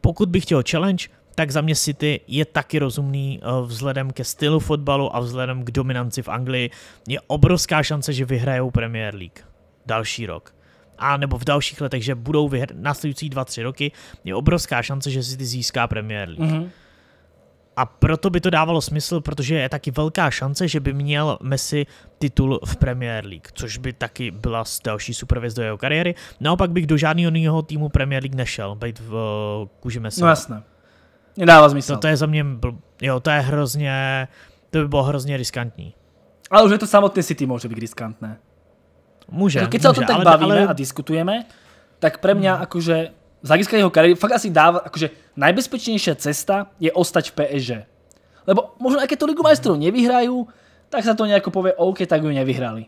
Pokud bych chtěl challenge, tak za mě City je taky rozumný eh, vzhledem ke stylu fotbalu a vzhledem k dominanci v Anglii. Je obrovská šance, že vyhrajou Premier League další rok. A nebo v dalších letech, že budou vyhr- následující 2-3 roky, je obrovská šance, že City získá Premier League. Mm-hmm. A proto by to dávalo smysl, protože je taky velká šance, že by měl Messi titul v Premier League, což by taky byla další supervěz do jeho kariéry. Naopak bych do žádného jiného týmu Premier League nešel, být v eh, kůži Messi. No jasné. Nedává no smysl. To, to je za mě, jo, to je hrozně, to by bylo hrozně riskantní. Ale už je to samotné City může být riskantné. Může, Když se o tom tak ale, bavíme ale... a diskutujeme, tak pro mě hmm z hľadiska jeho kariéry fakt asi dáva, akože najbezpečnejšia cesta je ostať v PSG. Lebo možno aj keď to Ligu majstrov nevyhrajú, tak sa to nejako povie, OK, tak ju nevyhrali.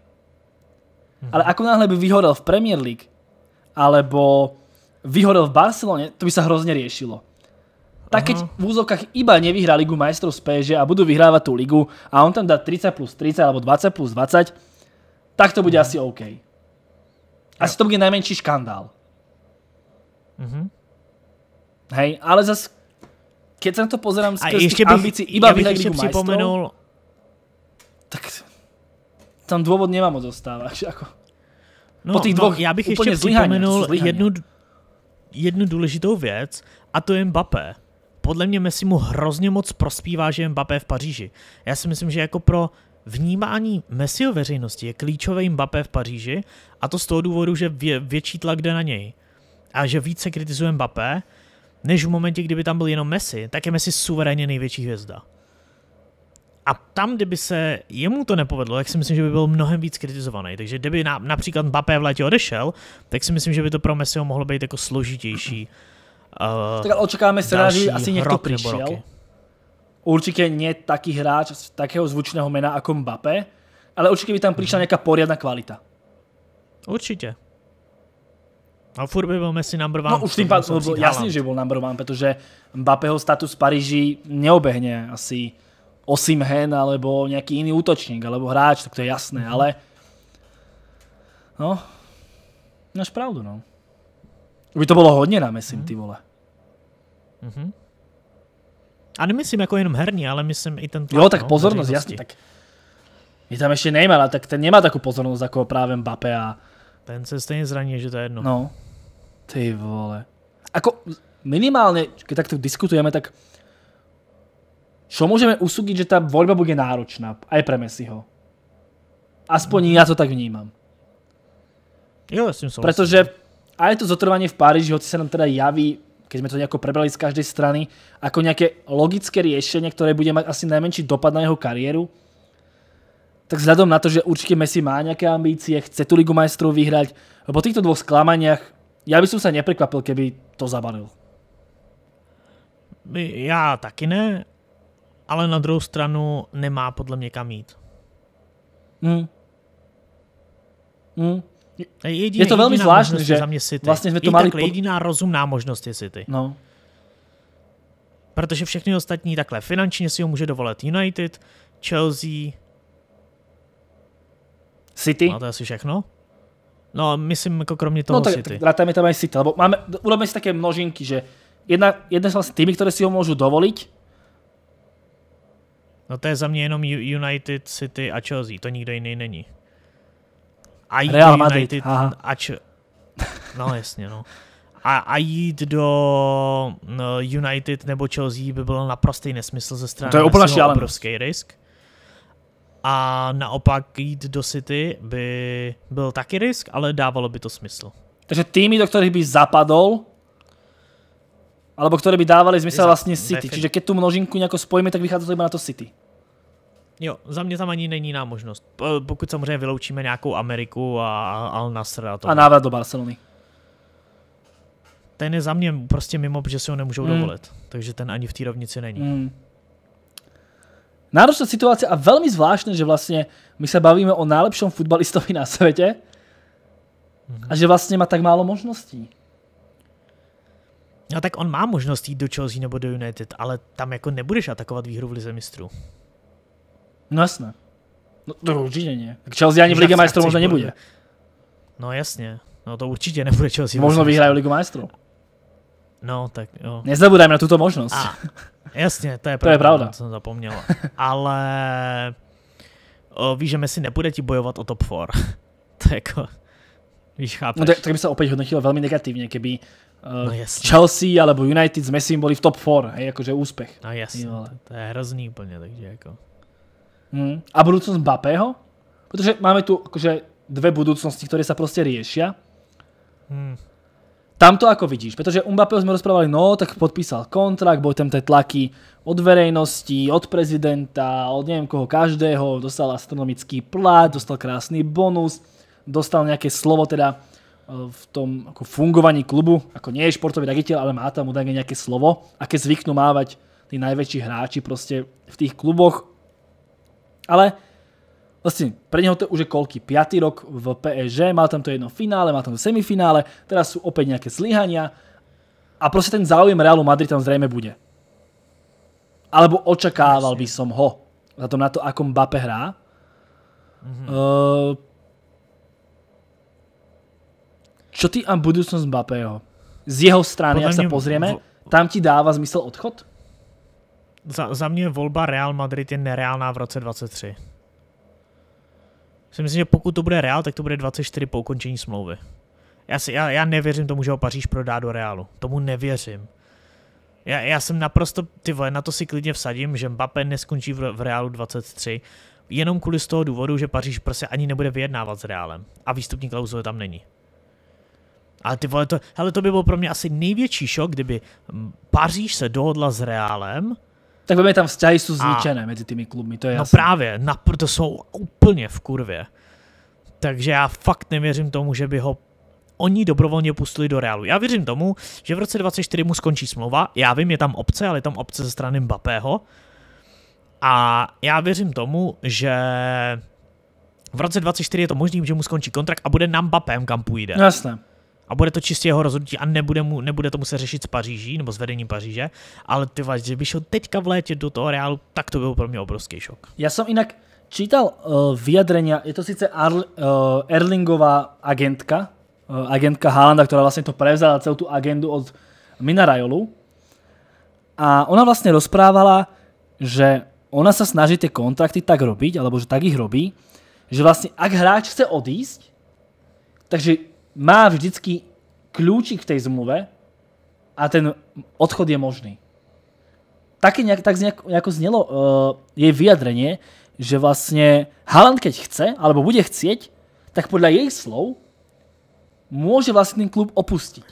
Hmm. Ale ako náhle by vyhorel v Premier League, alebo vyhorel v Barcelone, to by sa hrozne riešilo. Tak keď v úzovkách iba nevyhrá Ligu majstrov z PSG a budú vyhrávať tú ligu a on tam dá 30 plus 30 alebo 20 plus 20, tak to bude mm. asi OK. Asi to bude najmenší škandál. Mm-hmm. Hej, ale zase, keď se na to pozerám z ještě bych, ambicí, iba bych ještě připomenul, tak tam důvod nemám moc dostáváš. Jako. No, po těch no, dvoch já bych ještě zlyhaně, připomenul zlyhaně. jednu, jednu důležitou věc a to je Mbappé. Podle mě Messi mu hrozně moc prospívá, že je Mbappé v Paříži. Já si myslím, že jako pro vnímání Messiho veřejnosti je klíčový Mbappé v Paříži a to z toho důvodu, že vě, větší tlak jde na něj a že více kritizuje Mbappé, než v momentě, kdyby tam byl jenom Messi, tak je Messi suverénně největší hvězda. A tam, kdyby se jemu to nepovedlo, tak si myslím, že by byl mnohem víc kritizovaný. Takže kdyby na, například Mbappé v létě odešel, tak si myslím, že by to pro Messiho mohlo být jako složitější. Uh, tak očekáme že asi někdo přišel. Roky. Určitě ne taký hráč z takého zvučného jména jako Mbappé, ale určitě by tam přišla nějaká poriadna kvalita. Určitě, a furt by byl Messi number one. No už tým pádem lebo jasne, že byl number one, protože Mbappého status v Paríži neobehne asi Osim Hen alebo nějaký iný útočník alebo hráč, tak to je jasné, mm ale no, máš pravdu, no. By to bylo hodně na Messi, mm ty vole. Mm -hmm. A nemyslím jako jenom herní, ale myslím i ten tlak, Jo, tak no, pozornost, jasně, tak je tam ještě Neymar, tak ten nemá takovou pozornost jako právě Mbappé a... Ten se stejně zraní, že to je jedno. No. Ty vole. Ako minimálne, keď takto diskutujeme, tak čo môžeme usúdiť, že tá voľba bude náročná aj pre Messiho. Aspoň ja to tak vnímam. Jo, s tým Pretože aj to zotrvanie v Paríži, hoci sa nám teda javí, keď sme to nejako prebrali z každej strany, ako nejaké logické riešenie, ktoré bude mať asi najmenší dopad na jeho kariéru, tak vzhľadom na to, že určite Messi má nejaké ambície, chce tú Ligu majstrov vyhrať, po týchto dvoch sklamaniach já bych se neprekvapil, kdyby to zabalil. Já taky ne, ale na druhou stranu nemá podle mě kam jít. Hmm. Hmm. Jediný, je to velmi zvláštní, že za mě City. vlastně jsme to mali... Takhle, pod... Jediná rozumná možnost je City. No. Protože všechny ostatní takhle finančně si ho může dovolit United, Chelsea, City. No, to je asi všechno. No, myslím, ako kromě toho no, tak, City. Tak, tam je tam aj City, lebo máme, urobíme si také množinky, že jedna, jedna z vlastne týmy, ktoré si ho môžu dovoliť. No to je za mě jenom United, City a Chelsea, to nikdo jiný není. A jít Real Madrid, United aha. a No jasně, no. A, a jít do no, United nebo Chelsea by bylo naprostý nesmysl ze strany. No to je úplně obrovský risk a naopak jít do City by byl taky risk, ale dávalo by to smysl. Takže týmy, do kterých by zapadl, alebo které by dávali smysl vlastně City. Čiže keď tu množinku nějak spojíme, tak vychází to iba na to City. Jo, za mě tam ani není námožnost. možnost. Pokud samozřejmě vyloučíme nějakou Ameriku a Al Nasr a to. A návrat do Barcelony. Ten je za mě prostě mimo, protože si ho nemůžou mm. dovolit. Takže ten ani v té rovnici není. Mm. Náročná situácia a veľmi zvláštne, že vlastne my sa bavíme o najlepšom futbalistovi na svete a že vlastne má tak málo možností. No tak on má možnost jít do Chelsea nebo do United, ale tam jako nebudeš atakovat výhru v Lize mistrů. No jasné. No to určitě ne. Tak Chelsea ani v Lize mistrů možná nebude. No jasně. No to určitě nebude Chelsea. Možno vyhrají Ligu mistrů. No tak jo. Nezabudajme na tuto možnost. A, Jasně, to je pravda. To je pravda. To jsem zapomněl. Ale o, víš, že Messi nebude ti bojovat o top 4. to je jako... Víš, chápeš. No tak, tak by se opět hodnotilo velmi negativně, keby uh, eh, no, Chelsea alebo United s Messi byli v top 4, hej, jakože úspěch. No jasně, to, to, je hrozný úplně, takže jako... Hmm. A budoucnost Mbappého? Protože máme tu jakože dve budoucnosti, které se prostě riešia. Hmm tam to ako vidíš, pretože Mbappého sme rozprávali, no tak podpísal kontrakt, boli tam tie tlaky od verejnosti, od prezidenta, od neviem koho každého, dostal astronomický plat, dostal krásny bonus, dostal nejaké slovo teda eh, v tom ako fungovaní klubu, ako nie je športový riaditeľ, ale má tam údajne nejaké slovo, aké zvyknú mávať tí najväčší hráči proste v tých kluboch. Ale Vlastne pre neho to už je koľký? piatý rok v PSG, mal tam to jedno finále, mal tam to semifinále, teraz sú opäť nejaké zlyhania a proste ten záujem Realu Madrid tam zrejme bude. Alebo očakával by som ho, za tom na to, ako Mbappé hrá. Mhm. Uh, čo ty a budúcnosť Mbappého? Z jeho strany, ak sa pozrieme, tam ti dáva zmysel odchod? Za, mňa voľba volba Real Madrid je nereálna v roce 23 si myslím, že pokud to bude Real, tak to bude 24 po ukončení smlouvy. Já, si, já, já nevěřím tomu, že ho Paříž prodá do Realu. Tomu nevěřím. Já, já jsem naprosto, ty vole, na to si klidně vsadím, že Mbappé neskončí v, v Realu 23, jenom kvůli z toho důvodu, že Paříž prostě ani nebude vyjednávat s Realem a výstupní klauzule tam není. Ale ty vole, to, hele, to by byl pro mě asi největší šok, kdyby hm, Paříž se dohodla s Realem tak veme tam vzťahy jsou zničené a, mezi těmi kluby, to je No No právě, to jsou úplně v kurvě. Takže já fakt nevěřím tomu, že by ho oni dobrovolně pustili do Realu. Já věřím tomu, že v roce 24 mu skončí smlouva. Já vím, je tam obce, ale je tam obce ze strany Mbappého. A já věřím tomu, že v roce 24 je to možný, že mu skončí kontrakt a bude na Mbappém, kam půjde. No jasné a bude to čistě jeho rozhodnutí a nebude, mu, nebude to muset řešit s Paříží nebo s vedením Paříže, ale ty vás, že by šel teďka v létě do toho Realu, tak to byl pro mě obrovský šok. Já jsem jinak čítal uh, eh, vyjadrenia, je to sice Arl, uh, eh, Erlingová agentka, uh, agentka Haalanda, která vlastně to prevzala celou tu agendu od Rajolu a ona vlastně rozprávala, že ona se snaží ty kontrakty tak robiť, alebo že tak ich robí, že vlastně ak hráč chce odísť, takže má vždycky kľúčik v tej zmluve a ten odchod je možný. Také nejak, tak nejako znelo uh, jej vyjadrenie, že vlastne Haaland keď chce, alebo bude chcieť, tak podľa jej slov může vlastně ten klub opustit.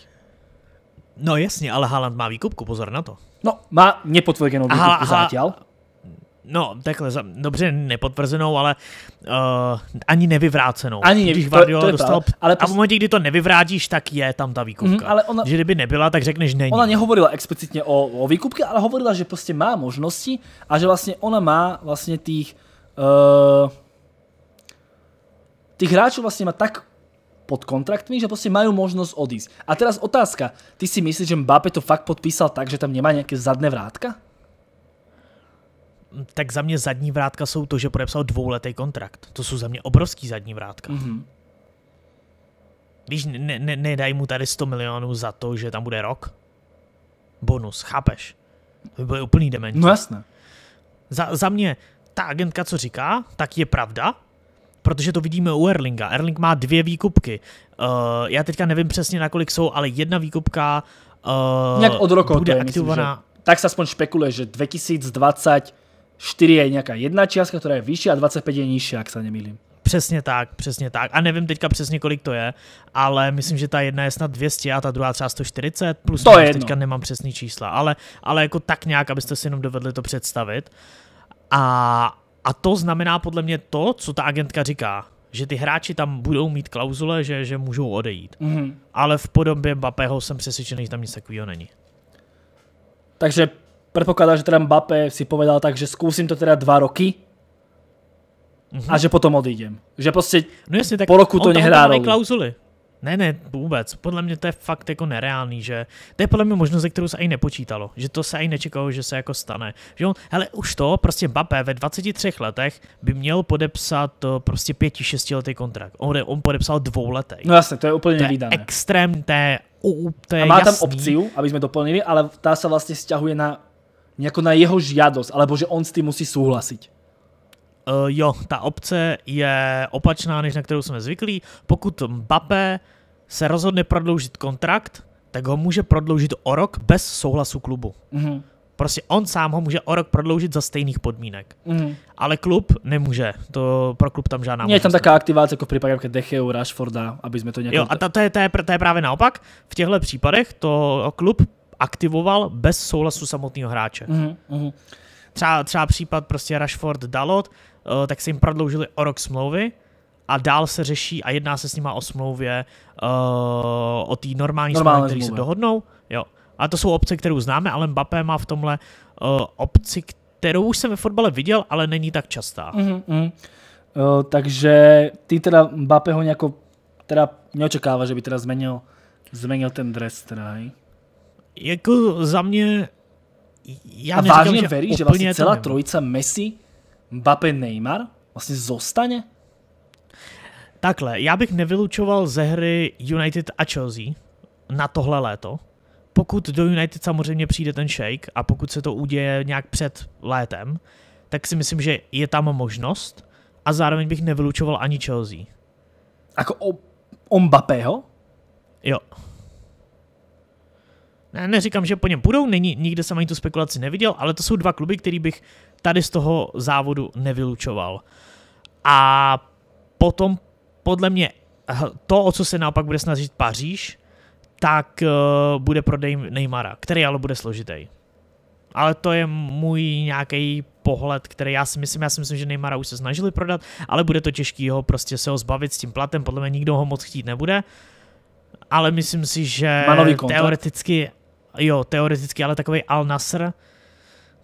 No jasne, ale Haaland má výkupku, pozor na to. No, má nepotvrdenú výkupku zatiaľ no takhle, dobře nepotvrzenou, ale uh, ani nevyvrácenou. Ani nevy, Když Guardiola to, to dostal, pravda, ale a v momentě, kdy to nevyvrátíš, tak je tam ta výkupka. Mm, ale ona, že kdyby nebyla, tak řekneš není. Ona nehovorila explicitně o, o výkupky, ale hovorila, že prostě má možnosti a že vlastně ona má vlastně tých uh, tých hráčů vlastně má tak pod kontraktmi, že prostě mají možnost odísť. A teraz otázka, ty si myslíš, že Mbappé to fakt podpísal tak, že tam nemá nějaké zadné vrátka? tak za mě zadní vrátka jsou to, že podepsal dvouletý kontrakt. To jsou za mě obrovský zadní vrátka. Mm-hmm. Když ne, ne, nedají mu tady 100 milionů za to, že tam bude rok, bonus, chápeš? To by byly úplný dementi. No jasné. Za, za mě ta agentka, co říká, tak je pravda, protože to vidíme u Erlinga. Erling má dvě výkupky. Uh, já teďka nevím přesně, na kolik jsou, ale jedna výkupka uh, eh, Nějak od roku bude aktivovaná. Myslím, že... Tak se aspoň špekuluje, že 2020 4 je nějaká jedna částka, která je vyšší a 25 je nižší, jak se nemýlím. Přesně tak, přesně tak. A nevím teďka přesně, kolik to je, ale myslím, že ta jedna je snad 200 a ta druhá třeba 140, plus to je teďka nemám přesný čísla, ale, ale jako tak nějak, abyste si jenom dovedli to představit. A, a to znamená podle mě to, co ta agentka říká, že ty hráči tam budou mít klauzule, že, že můžou odejít. Mm-hmm. Ale v podobě Bapého jsem přesvědčený, že tam nic takového není. Takže predpokladá, že teda Mbappé si povedal tak, že skúsim to teda dva roky mhm. a že potom odídem. Že prostě no jasně, tak po roku to nehrá roli. klauzuly. Ne, ne, vůbec. Podle mě to je fakt jako nereálný, že to je podle mě možnost, ze kterou se ani nepočítalo, že to se ani nečekalo, že se jako stane. Že on, hele, už to, prostě Mbappé ve 23 letech by měl podepsat to eh, prostě 5-6 letý kontrakt. On, on podepsal letech. No jasně, to je úplně nevýdané. extrém, to je, to je A má jasný. tam opciu, aby jsme doplnili, ale ta se vlastně stěhuje na nejako na jeho žiadosť, alebo že on s tým musí súhlasiť. Uh, jo, ta obce je opačná, než na kterou jsme zvyklí. Pokud Mbappé se rozhodne prodloužit kontrakt, tak ho může prodloužit o rok bez souhlasu klubu. Mm-hmm. Prostě on sám ho může o rok prodloužit za stejných podmínek. Mm-hmm. Ale klub nemůže. To pro klub tam žádná Je tam taká aktivace jako v případě jako Decheu, Rashforda, aby jsme to nějak... Jo, jako a to je, to, je, to je právě naopak. V těchto případech to klub aktivoval bez souhlasu samotného hráče. Mm-hmm. Třeba, třeba případ prostě Rashford Dalot, uh, tak se jim prodloužili o rok smlouvy a dál se řeší a jedná se s nima o smlouvě, uh, o té normální, smlouvy, které se dohodnou. Jo. A to jsou obce, kterou známe, ale Mbappé má v tomhle uh, obci, kterou už jsem ve fotbale viděl, ale není tak častá. Mm-hmm. Uh, takže ty teda Mbappého nějako teda neočekáváš, že by teda zmenil, zmenil ten dres teda, jako za mě já a vážně veríš, že vlastně celá nevím. trojica Messi, Mbappé, Neymar vlastně zostane? Takhle, já bych nevylučoval ze hry United a Chelsea na tohle léto. Pokud do United samozřejmě přijde ten shake a pokud se to uděje nějak před létem, tak si myslím, že je tam možnost a zároveň bych nevylučoval ani Chelsea. Ako o, o Mbappého? Jo. Ne, neříkám, že po něm půjdou, není, nikde jsem ani tu spekulaci neviděl, ale to jsou dva kluby, který bych tady z toho závodu nevylučoval. A potom podle mě to, o co se naopak bude snažit Paříž, tak uh, bude prodej Neymara, který ale bude složitý. Ale to je můj nějaký pohled, který já si myslím, já si myslím, že Neymara už se snažili prodat, ale bude to těžký ho prostě se ho zbavit s tím platem, podle mě nikdo ho moc chtít nebude. Ale myslím si, že teoreticky jo, teoreticky, ale takový Al Nasr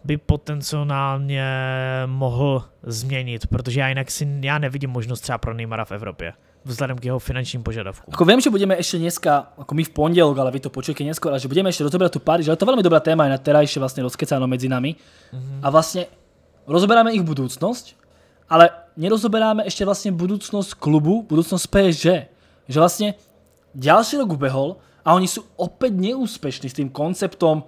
by potenciálně mohl změnit, protože já jinak si, já nevidím možnost třeba pro Neymara v Evropě vzhledem k jeho finančním požadavku. Ako viem, že budeme ešte dneska, ako my v pondelok, ale vy to počujete neskôr, ale že budeme ešte rozoberať tu Paríž, ale to je veľmi dobrá téma aj na terajšie vlastne rozkecáno medzi nami. Mm-hmm. A vlastne rozoberáme ich budúcnosť, ale nerozoberáme ešte vlastne budúcnosť klubu, budúcnosť PSG. Že vlastne ďalší rok ubehol, a oni sú opäť neúspešní s tým konceptom,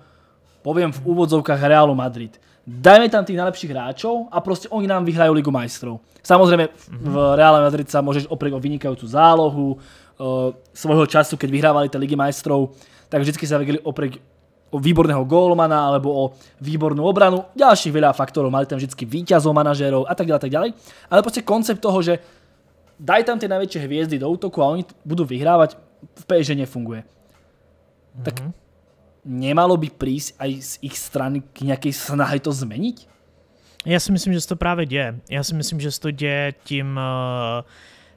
poviem v úvodzovkách Realu Madrid. Dajme tam tých najlepších hráčov a proste oni nám vyhrajú Ligu majstrov. Samozrejme, v Reále Madrid sa môžeš oprieť o vynikajúcu zálohu, e, svojho času, keď vyhrávali tie Ligy majstrov, tak vždy sa vedeli oprieť o výborného gólmana alebo o výbornú obranu. Ďalších veľa faktorov, mali tam vždy výťazov, manažérov a tak ďalej, tak ďalej. Ale proste koncept toho, že daj tam tie najväčšie hviezdy do útoku a oni budú vyhrávať, v PSG nefunguje hmm tak mhm. nemalo by prísť aj z ich strany k nějaké snahy to změnit? Já si myslím, že se to právě děje. Já si myslím, že se to děje tím, eh,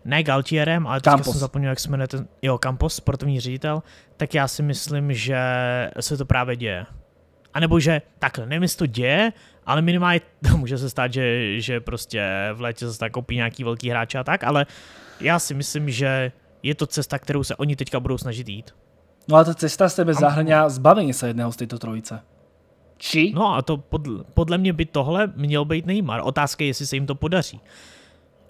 ne Galtierem, ale teď jsem zapomněl, jak se jmenuje ten, jo, Campos, sportovní ředitel, tak já si myslím, že se to právě děje. A nebo že takhle, nevím, jestli to děje, ale minimálně může se stát, že, že prostě v létě zase tak koupí nějaký velký hráč a tak, ale já si myslím, že je to cesta, kterou se oni teďka budou snažit jít. No a ta cesta z tebe zahrňá zbavení se jedného z této trojice. Či? No a to podle, podle mě by tohle měl být Neymar. Otázka je, jestli se jim to podaří.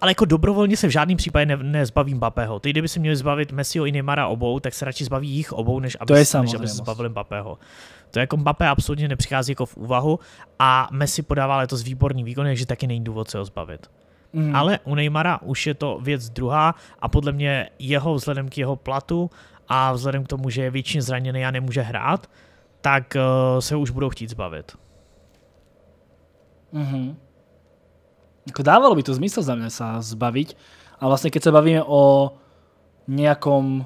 Ale jako dobrovolně se v žádném případě ne, nezbavím Bapého. Ty, kdyby se měli zbavit Messiho i Neymara obou, tak se radši zbaví jich obou, než aby, to je se, než aby se zbavili Bapého. To jako Mbappé absolutně nepřichází jako v úvahu a Messi podává letos výborný výkon, takže taky není důvod se ho zbavit. Mm. Ale u Neymara už je to věc druhá a podle mě jeho vzhledem k jeho platu a vzhledem k tomu, že je většině zraněný a nemůže hrát, tak uh, se už budou chtít zbavit. -hmm. Jako dávalo by to zmysel za mě, se zbavit? A vlastně, když se bavíme o nějakom,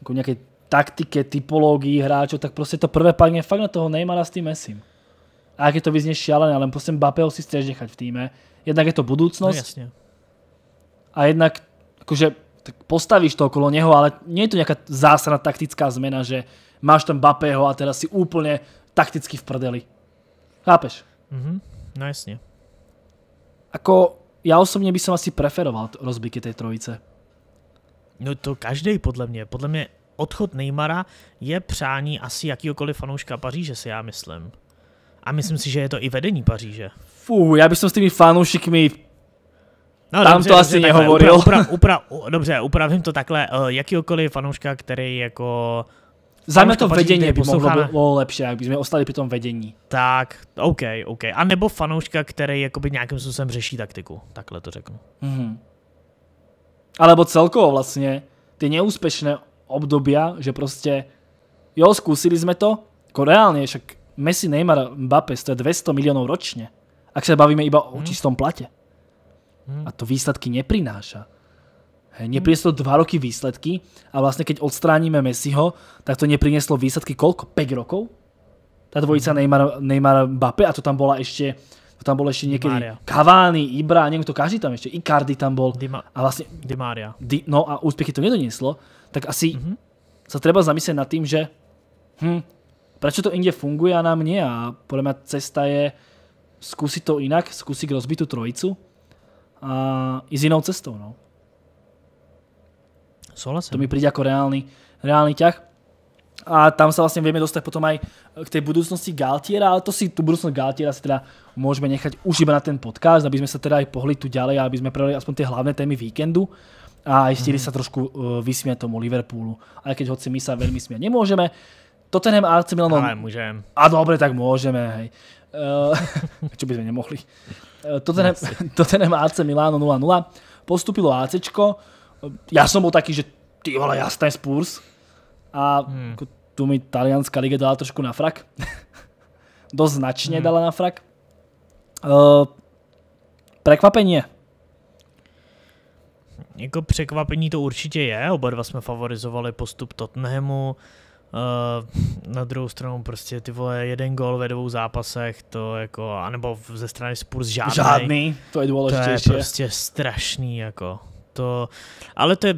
jako nějaké taktike, typologii hráčů, tak prostě to prvé padne fakt na toho Neymara s tým Messim. A je to vyzně šialené, ale prostě Mbappého si chceš nechat v týme. Jednak je to budoucnost. No, A jednak jakože tak postavíš to okolo neho, ale nie je to nejaká zásadná taktická zmena, že máš tam Bapého a teraz si úplne takticky v prdeli. Chápeš? Mhm, no jasne. Ako ja osobne by som asi preferoval rozbiky tej trojice. No to každý podle mě. Podle mě odchod Neymara je přání asi jakýhokoliv fanouška Paříže, si já myslím. A myslím si, že je to i vedení Paříže. Fú, já bych s tými fanúšikmi No, Tam dobře, to asi nehovoril. Upra, upra, upra, dobře, upravím to takhle. Uh, jakýkoliv fanouška, který jako... Zajme to vedení by mohlo být bylo lepší, jak bychom ostali při tom vedení. Tak, OK, OK. A nebo fanouška, který jakoby nějakým způsobem řeší taktiku, takhle to řeknu. Mm-hmm. Alebo celkovo vlastně, ty neúspěšné obdobia, že prostě, jo, zkusili jsme to, jako reálně, však Messi, Neymar, Mbappé stojí 200 milionů ročně, ak se bavíme iba o mhm. čistom platě. A to výsledky neprináša. Hej, neprineslo dva roky výsledky a vlastne keď odstránime Messiho, tak to neprineslo výsledky koľko? 5 rokov? Tá dvojica Neymar, mhm. Neymar bape a to tam bola ešte to tam bol ešte niekedy Maria. Cavani, Ibra, neviem to každý tam ešte, Icardi tam bol. Dima, a vlastne, Di Maria. Di, no a úspechy to nedonieslo, tak asi mm-hmm. sa treba zamyslieť nad tým, že hm, prečo to inde funguje a nám nie a podľa mňa cesta je skúsiť to inak, skúsiť rozbitú trojicu, a i s jinou cestou. No. Souhlasím. To mi přijde jako reálný, reálný ťah. A tam se vlastně vieme dostať potom aj k té budoucnosti Galtiera, ale to si, tu budoucnost Galtiera si teda můžeme nechať už iba na ten podcast, aby jsme se teda aj pohli tu ďalej, aby jsme prodali aspoň ty hlavné témy víkendu a aj stíli mm. sa trošku uh, eh, vysmiať tomu Liverpoolu. Aj keď hoci my sa veľmi smiať nemôžeme, Tottenham a AC Milan... No- ale můžeme, A dobre, tak můžeme. Hej. Eh, čo by sme nemohli. Eh, Tottenham, Tottenham AC Milano 0-0. Postupilo ACčko. Ja som bol taký, že ty vole, jasné Spurs. A hmm. tu mi talianská liga dala trošku na frak. Dosť značne hmm. dala na frak. Eh, prekvapenie. Jako překvapení to určitě je, oba dva jsme favorizovali postup Tottenhamu. Uh, Eh, na druhou stranu prostě ty vole jeden gol ve dvou zápasech, to jako, anebo ze strany Spurs žádný. Žádný, to je důležitější. To je prostě strašný jako. To, ale to je,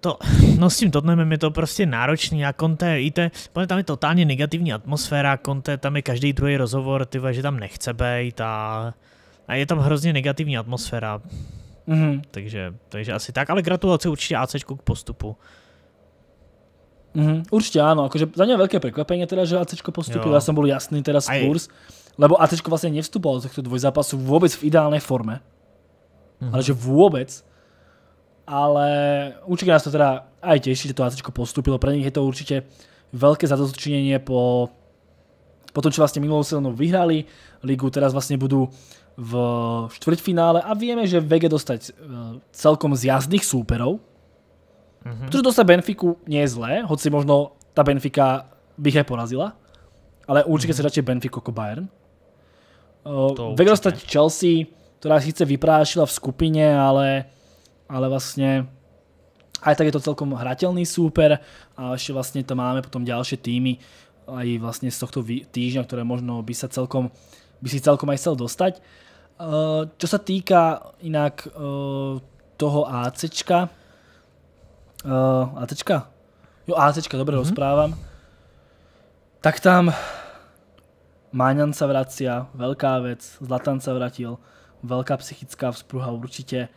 to, no s tím Tottenhamem je to prostě náročný a Conte, i te, tam je totálně negativní atmosféra, Conte, tam je každý druhý rozhovor, ty že tam nechce být a, a je tam hrozně negativní atmosféra. Mm-hmm. Takže, takže asi tak, ale gratulace určitě AC k postupu. Mm-hmm. Určite áno, akože za mňa veľké prekvapenie teda, že AC postúpilo, ja som bol jasný teraz Aj. kurs, lebo AC vlastne nevstupovalo do tohto dvojzápasu vôbec v ideálnej forme, mm-hmm. ale že vôbec, ale určite nás to teda aj teší, že to AC postúpilo, pre nich je to určite veľké zadozučinenie po, po tom, čo vlastne minulou sezónu vyhrali ligu, teraz vlastne budú v štvrťfinále a vieme, že VG dostať eh, celkom z jazdných súperov, Mm-hmm. Protože to sa Benfiku nie je zlé, hoci možno tá Benfika bych aj porazila, ale určite mm-hmm. sa radšej Benfiku ako Bayern. Vek vedel Chelsea, ktorá síce vyprášila v skupine, ale, ale vlastne aj tak je to celkom hratelný súper a ešte vlastne tam máme potom ďalšie týmy aj vlastne z tohto týždňa, ktoré možno by sa celkom by si celkom aj chcel dostať. čo sa týka inak toho AC, Uh, tečka. Jo, tečka, dobře, mm-hmm. rozprávám. Tak tam Máňan se vrací, velká věc, Zlatan se vrátil, velká psychická vzpruha určitě.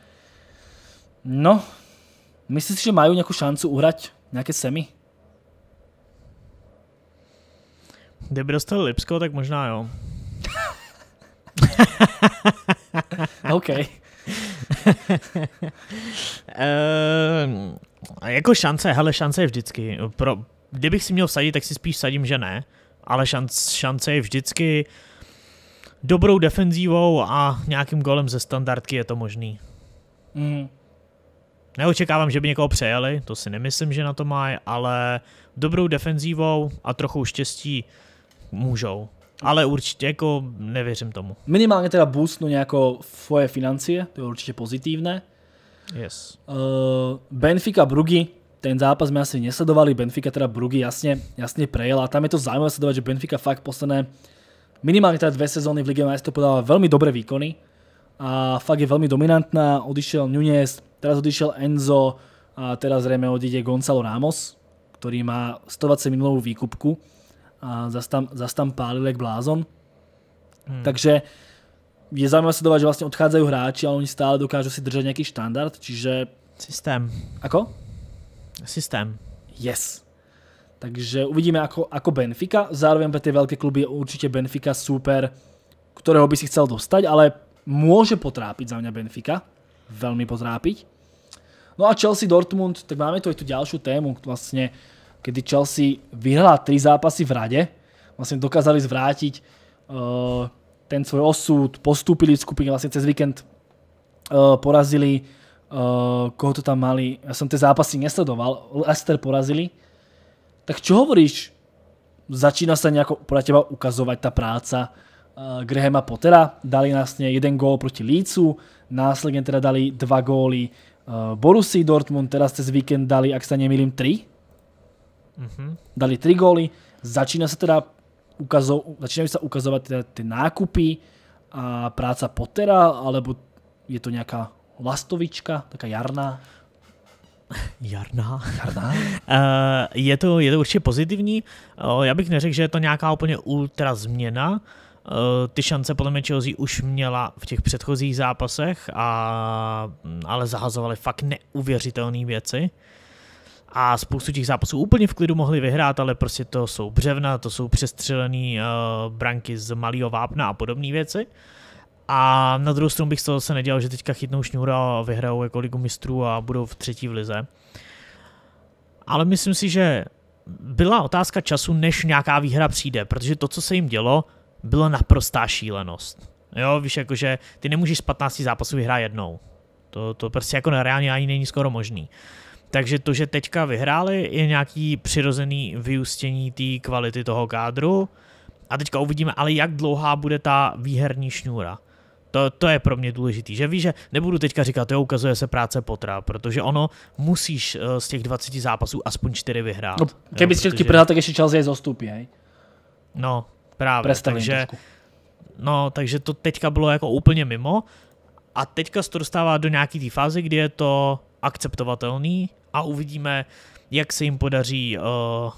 No, myslíš si, že mají nějakou šancu uhrať nějaké semi? Kdyby dostali Lipsko, tak možná jo. OK. uh, A jako šance, hele, šance je vždycky. Pro, kdybych si měl vsadit, tak si spíš sadím, že ne. Ale šanc, šance je vždycky. Dobrou defenzívou a nějakým golem ze standardky je to možný. Mm. Neočekávám, že by někoho přejeli, to si nemyslím, že na to má, ale dobrou defenzívou a trochu štěstí můžou. Ale určitě jako nevěřím tomu. Minimálně teda boostnú no nějakou svoje financie, to je určitě pozitivné. Yes. Uh, Benfica Brugy, ten zápas sme asi nesledovali, Benfica teda Brugy jasne, jasne prejela. Tam je to zaujímavé sledovať, že Benfica fakt posledné minimálne teda dve sezóny v Ligue majstrov podáva veľmi dobré výkony a fakt je veľmi dominantná. Odišiel Nunez, teraz odišiel Enzo a teraz zrejme odíde Gonzalo Ramos, ktorý má 120 minulovú výkupku a zas tam, zas tam pálil jak blázon. Hmm. Takže je zaujímavé sledovať, že vlastne odchádzajú hráči, ale oni stále dokážu si držať nejaký štandard, čiže... Systém. Ako? Systém. Yes. Takže uvidíme ako, ako Benfica. Zároveň pre tie veľké kluby je určite Benfica super, ktorého by si chcel dostať, ale môže potrápiť za mňa Benfica. Veľmi potrápiť. No a Chelsea Dortmund, tak máme tu aj tú ďalšiu tému, vlastne, kedy Chelsea vyhrala tri zápasy v rade, vlastne dokázali zvrátiť uh, ten svoj osud, postúpili v skupine, vlastne cez víkend uh, porazili, uh, koho to tam mali, ja som tie zápasy nesledoval, Leicester porazili. Tak čo hovoríš, začína sa nejako podľa teba ukazovať tá práca uh, eh, Grahama Pottera, dali vlastne jeden gól proti Lícu, následne teda dali dva góly uh, Borussi Dortmund, teraz cez víkend dali, ak sa nemýlim, tri. Mm -hmm. Dali tri góly, začína sa teda ukazo, začínajú sa ukazovať tie nákupy a práca Pottera, alebo je to nejaká lastovička, taká jarná? Jarná. Jarná? Eh, je, to, je to určitě pozitivní. Eh, já bych neřekl, že je to nějaká úplně ultra změna. Eh, ty šance podle mě Chelsea už měla v těch předchozích zápasech, a, mm, ale zahazovali fakt neuvěřitelné věci a spoustu těch zápasů úplně v klidu mohli vyhrát, ale prostě to jsou břevna, to jsou přestřelené uh, eh, branky z malého vápna a podobné věci. A na druhou stranu bych z toho se nedělal, že teďka chytnou šňůra a vyhrajou jako ligu mistrů a budou v třetí v lize. Ale myslím si, že byla otázka času, než nějaká výhra přijde, protože to, co se jim dělo, byla naprostá šílenost. Jo, víš, jakože ty nemůžeš z 15 zápasů vyhrát jednou. To, to prostě jako reálně ani není skoro možný. Uh, takže to, že teďka vyhráli, je nějaký přirozený vyústění té kvality toho kádru. A teďka uvidíme, ale jak dlouhá bude ta výherní šňůra. To, to je pro mě důležitý, že víš, že nebudu teďka říkat, jo, ukazuje se práce potra, protože ono musíš eh, z těch 20 zápasů aspoň 4 vyhrát. No, kdyby si protože... prodal, tak ještě čas je zostupí, hej? No, právě, Prestavím takže... Trošku. No, takže to teďka bylo jako úplně mimo a teďka se to dostává do nějaký té fázy, kdy je to akceptovatelný a uvidíme, jak se jim podaří uh,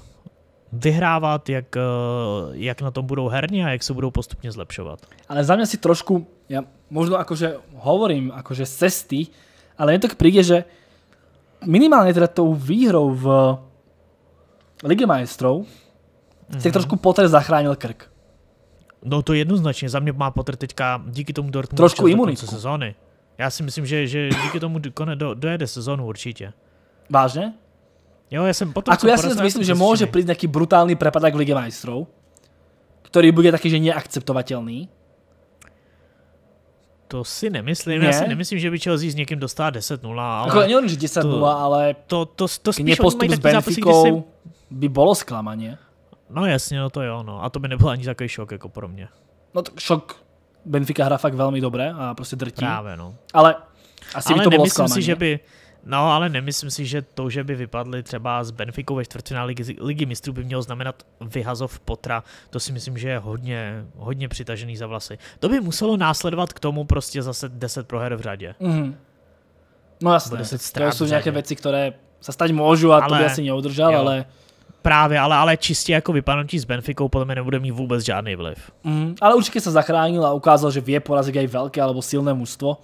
vyhrávat, jak, uh, jak na tom budou herně a jak se budou postupně zlepšovat. Ale za mě si trošku, já možno jakože hovorím jakože cesty, ale mne tak přijde, že minimálně teda tou výhrou v ligi majstrov mm-hmm. trošku Potter zachránil krk. No to jednoznačně, za mě má Potter teďka díky tomu Dortmundu trošku imunitu. sezóny. Já si myslím, že, že díky tomu do, dojede sezónu určitě. Vážne? Jo, ja som potom... Ako ja si myslím, že môže prísť nejaký brutálny prepadak v Lige majstrov, ktorý bude taký, že neakceptovateľný. To si nemyslím. Ne? Já si nemyslím, že by Chelsea s někým dostala 10-0. Ale jako, nehovorím, že 10-0, to, ale to, to, to spíš oni s Benficou zápasy, si... by bylo zklamaně. No jasně, no to jo, no. A to by nebyl ani takový šok jako pro mě. No tak šok. Benfica hra fakt velmi dobré a prostě drtí. Právě, no. Ale asi ale by to bylo nemyslím si, že by, No, ale nemyslím si, že to, že by vypadli třeba z Benficou ve čtvrtfinále ligy, ligy mistrů, by mělo znamenat vyhazov potra. To si myslím, že je hodně, hodně přitažený za vlasy. To by muselo následovat k tomu prostě zase 10 proher v řadě. Mm. No jasné, to jsou nějaké věci, které se stať můžu a ale, to by asi neudržel, jo. ale... Právě, ale, ale čistě jako vypadnutí s Benficou podle mě nebude mít vůbec žádný vliv. Mm, ale určitě se zachránil a ukázal, že vě porazit i velké alebo silné mužstvo.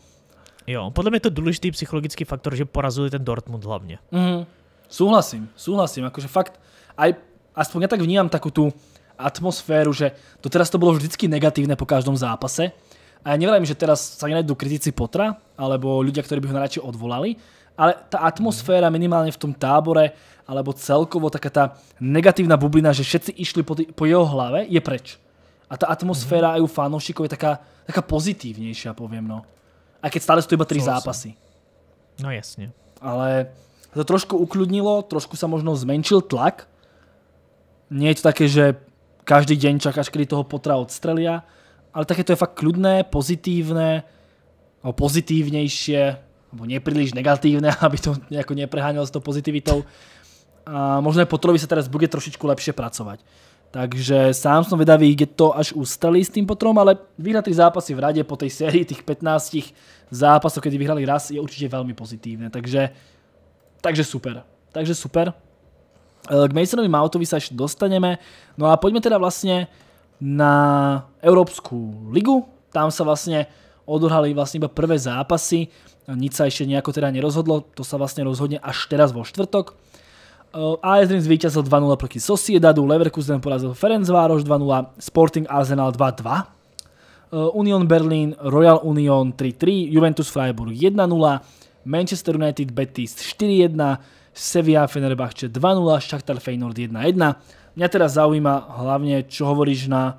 Jo, podle mě je to důležitý psychologický faktor, že porazili ten Dortmund hlavně. Mm, souhlasím. souhlasím, jakože fakt, aj, aspoň já tak vnímám takovou tu atmosféru, že to teraz to bylo vždycky negativné po každém zápase. A já nevím, že teraz sa nenajdú kritici Potra, alebo lidé, kteří by ho najradšej odvolali, ale ta atmosféra minimálně v tom tábore, alebo celkovo taká ta negativná bublina, že všetci išli po, po jeho hlave, je preč. A ta atmosféra mm-hmm. aj u fanúšikov je taká, taká pozitívnejšia, poviem no a keď stále stojí iba tri zápasy. No jasne. Ale to trošku ukľudnilo, trošku sa možno zmenšil tlak. Nie je to také, že každý deň čakáš, kedy toho potra odstrelia, ale také to je fakt kľudné, pozitívne, alebo pozitívnejšie, alebo nepríliš negatívne, aby to nejako nepreháňalo s tou pozitivitou. A možno aj Potrovi sa teraz bude trošičku lepšie pracovať. Takže sám som vedavý, kde to až ustali s tým potrom, ale vyhrať tri zápasy v rade po tej sérii tých 15 zápasov, kedy vyhrali raz, je určite veľmi pozitívne. Takže, takže super. Takže super. Eh, k Masonovi Moutovi sa ešte dostaneme. No a poďme teda vlastne na Európsku ligu. Tam sa vlastne odohrali vlastne iba prvé zápasy. Nic sa ešte nejako teda nerozhodlo. To sa vlastne rozhodne až teraz vo štvrtok. AS Rím zvíťazil 2-0 proti Sociedadu, Leverkusen porazil Ferencvároš 2-0, Sporting Arsenal 2-2, eh, Union Berlin, Royal Union 3-3, Juventus Freiburg 1-0, Manchester United Betis 4-1, Sevilla Fenerbahce 2-0, Shakhtar Feyenoord 1-1. Mňa teraz zaujíma hlavne, čo hovoríš na...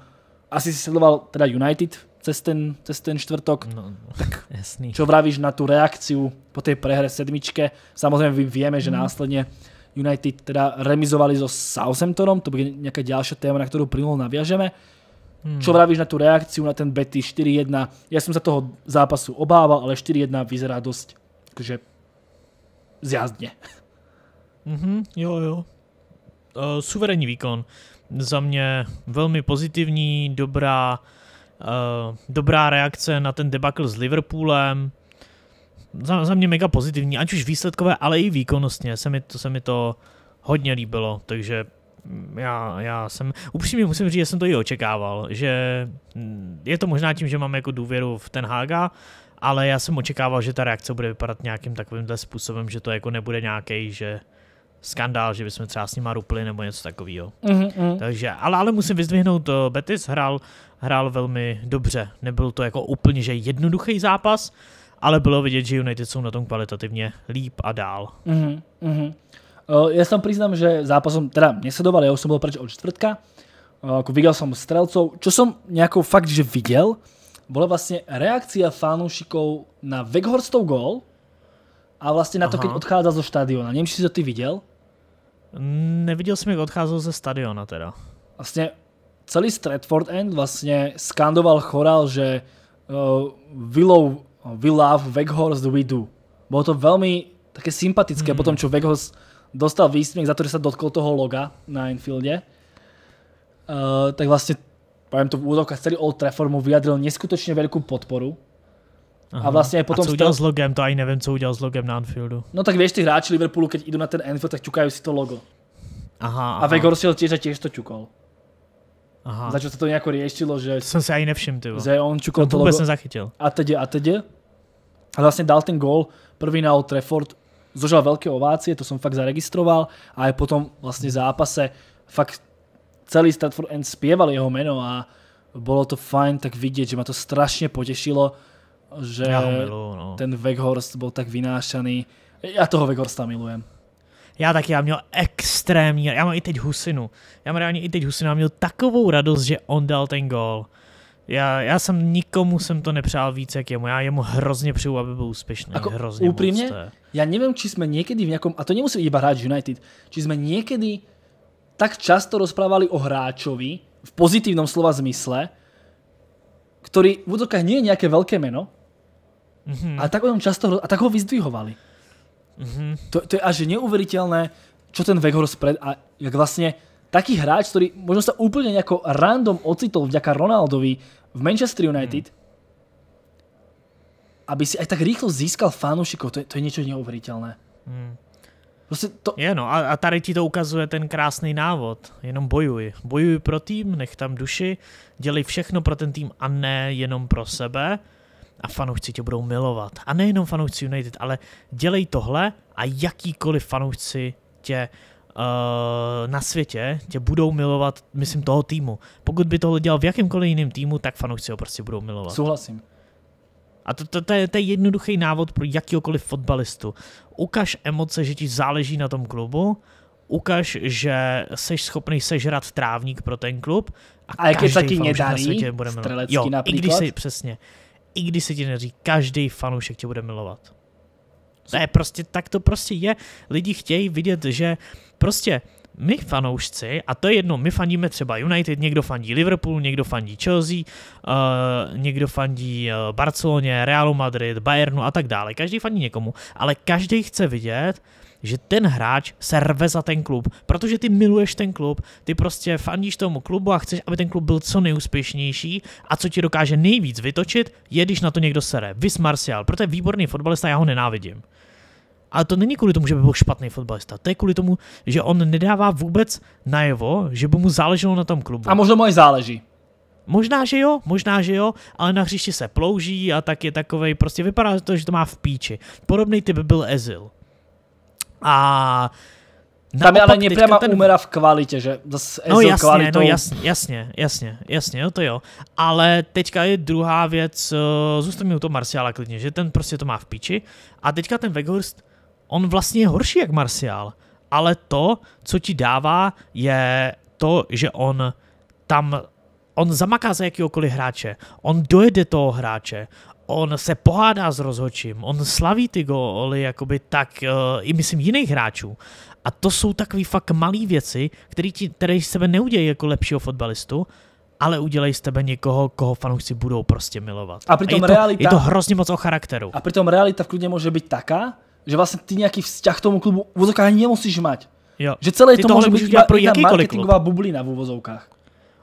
Asi si sledoval teda United cez ten, čtvrtok. štvrtok. No, no jasný. čo vravíš na tú reakciu po tej prehre sedmičke? Samozrejme vieme, že mm. následne United teda remizovali so Southamptonom, to bude nejaká ďalšia téma, na ktorú prímo naviažeme. Hmm. Čo vravíš na tú reakciu na ten Betty 4-1? Ja som sa toho zápasu obával, ale 4-1 vyzerá dosť akože zjazdne. Mm-hmm, jo, jo. Uh, výkon. Za mě velmi pozitivní, dobrá, uh, dobrá reakce na ten debakl s Liverpoolem za, za mě mega pozitivní, ať už výsledkové, ale i výkonnostně. Se mi to, se mi to hodně líbilo, takže já, já jsem, upřímně musím říct, že jsem to i očekával, že je to možná tím, že mám jako důvěru v ten Haga, ale já jsem očekával, že ta reakce bude vypadat nějakým takovýmhle způsobem, že to jako nebude nějaký, že skandál, že bychom třeba s nima rupli nebo něco takového. Mm-hmm. Takže, ale, ale musím vyzdvihnout, eh, Betis hrál, hrál velmi dobře. Nebyl to jako úplně, že jednoduchý zápas, ale bylo vidět, že United jsou na tom kvalitativně líp a dál. Mm-hmm, mm-hmm. Uh, eh, ja že zápasom, teda nesledoval, já už jsem byl preč od čtvrtka, uh, viděl jsem strelcov, čo jsem nějakou fakt, že viděl, byla vlastně reakcia fanúšikov na Weghorstov gol a vlastně na to, Aha. keď odchádzal zo štadiona. Nevím, či si to ty viděl? Neviděl jsem, jak odcházel ze stadiona teda. Vlastně celý Stratford End vlastně skandoval choral, že uh, eh, Willow Uh, We Love, Weghorst, We Do. Bolo to veľmi také sympatické mm. po tom, čo Weghorst dostal výsmiech za to, že sa dotkol toho loga na Enfielde. Uh, tak vlastne, poviem to v úrovkách, celý Old Trafford mu vyjadril neskutočne veľkú podporu. Aha. Vlastně a vlastně potom... A co s logem, to ani nevím, co udělal s logem na Anfieldu. No tak víš, tí hráči Liverpoolu, keď idú na ten Anfield, tak ťukají si to logo. Aha, aha. A Vegor si tiež a tiež to ťukol. Aha. Začo sa to nejako riešilo, že... To som si aj nevšiml, ty Že on čukol to vôbec logo, zachytil. A teď, a teď. A vlastne dal ten gól, prvý na Old Trafford, zožal veľké ovácie, to som fakt zaregistroval a aj potom vlastne zápase fakt celý Stratford End spieval jeho meno a bolo to fajn tak vidieť, že ma to strašne potešilo, že ja no. ten Weghorst bol tak vynášaný. Ja toho Weghorsta milujem. Já taky, já měl extrémní, já mám i teď husinu. Já mám reálně i teď husinu, já měl takovou radost, že on dal ten gol. Já, já jsem nikomu jsem to nepřál víc, jak jemu. Já jemu hrozně přeju, aby byl úspěšný. Ako, hrozně úprimně, Já nevím, či jsme někdy v nějakom, a to nemusí iba hráč United, či jsme někdy tak často rozprávali o hráčovi v pozitivním slova zmysle, který v útokách nie je nějaké velké meno, mm-hmm. a tak o ňom často, a tak ho vyzdvihovali. Mm-hmm. To, to je až neuveriteľné, čo ten Weghor spred a jak vlastne taký hráč, ktorý možno sa úplne nejako random ocitol vďaka Ronaldovi v Manchester United, mm. aby si aj tak rýchlo získal fanúšikov, to je, to je niečo neuveriteľné. Mm. Prostě to... Je no, a, a tady ti to ukazuje ten krásný návod. Jenom bojuj. Bojuj pro tým, nech tam duši, dělej všechno pro ten tým a ne jenom pro sebe a fanoušci tě budou milovat. A nejenom fanoušci United, ale dělej tohle a jakýkoliv fanoušci tě uh, na světě tě budou milovat, myslím, toho týmu. Pokud by tohle dělal v jakémkoliv jiném týmu, tak fanoušci ho prostě budou milovat. Souhlasím. A to, to, to, je, to je jednoduchý návod pro jakýkoliv fotbalistu. Ukaž emoce, že ti záleží na tom klubu, ukaž, že jsi schopný sežrat trávník pro ten klub a, a jak je taky nedarí, bude milovat. Jo, i když se, přesně, i když se ti neří, každý fanoušek tě bude milovat. To je prostě, tak to prostě je. Lidi chtějí vidět, že prostě my fanoušci, a to je jedno, my fandíme třeba United, někdo fandí Liverpool, někdo fandí Chelsea, uh, někdo fandí uh, Barceloně, Realu Madrid, Bayernu a tak dále. Každý fandí někomu, ale každý chce vidět, že ten hráč se rve za ten klub, protože ty miluješ ten klub, ty prostě fandíš tomu klubu a chceš, aby ten klub byl co nejúspěšnější a co ti dokáže nejvíc vytočit, je když na to někdo sere. Vis Martial, proto je výborný fotbalista, já ho nenávidím. Ale to není kvůli tomu, že by byl špatný fotbalista. To je kvůli tomu, že on nedává vůbec najevo, že by mu záleželo na tom klubu. A možná mu i záleží. Možná, že jo, možná, že jo, ale na hřišti se plouží a tak je takovej, prostě vypadá to, že to má v píči. Podobný typ byl Ezil. A tam je ale Něprema ten... úmera v kvalitě, že zase no, jasně, no kvalitou... no jasně, jasně, jasně, jasně, jo, to jo. Ale teďka je druhá věc, uh, eh, zůstaňme u toho Marciála klidně, že ten prostě to má v piči. A teďka ten Weghorst, on vlastně je horší jak Marciál, ale to, co ti dává, je to, že on tam on zamaká za jakýkoliv hráče, on dojede toho hráče, on se pohádá s rozhočím, on slaví ty góly jakoby tak, uh, i myslím jiných hráčů. A to jsou takové fakt malé věci, které ti, které z tebe neudějí jako lepšího fotbalistu, ale udělej z tebe někoho, koho fanoušci budou prostě milovat. A, pritom a je, to, realita, je to hrozně moc o charakteru. A přitom realita v klidně může být taká, že vlastně ty nějaký vzťah k tomu klubu v ani nemusíš mať. Jo. Že celé ty to může být pro jakýkoliv marketingová klub. bublina v úvozovkách.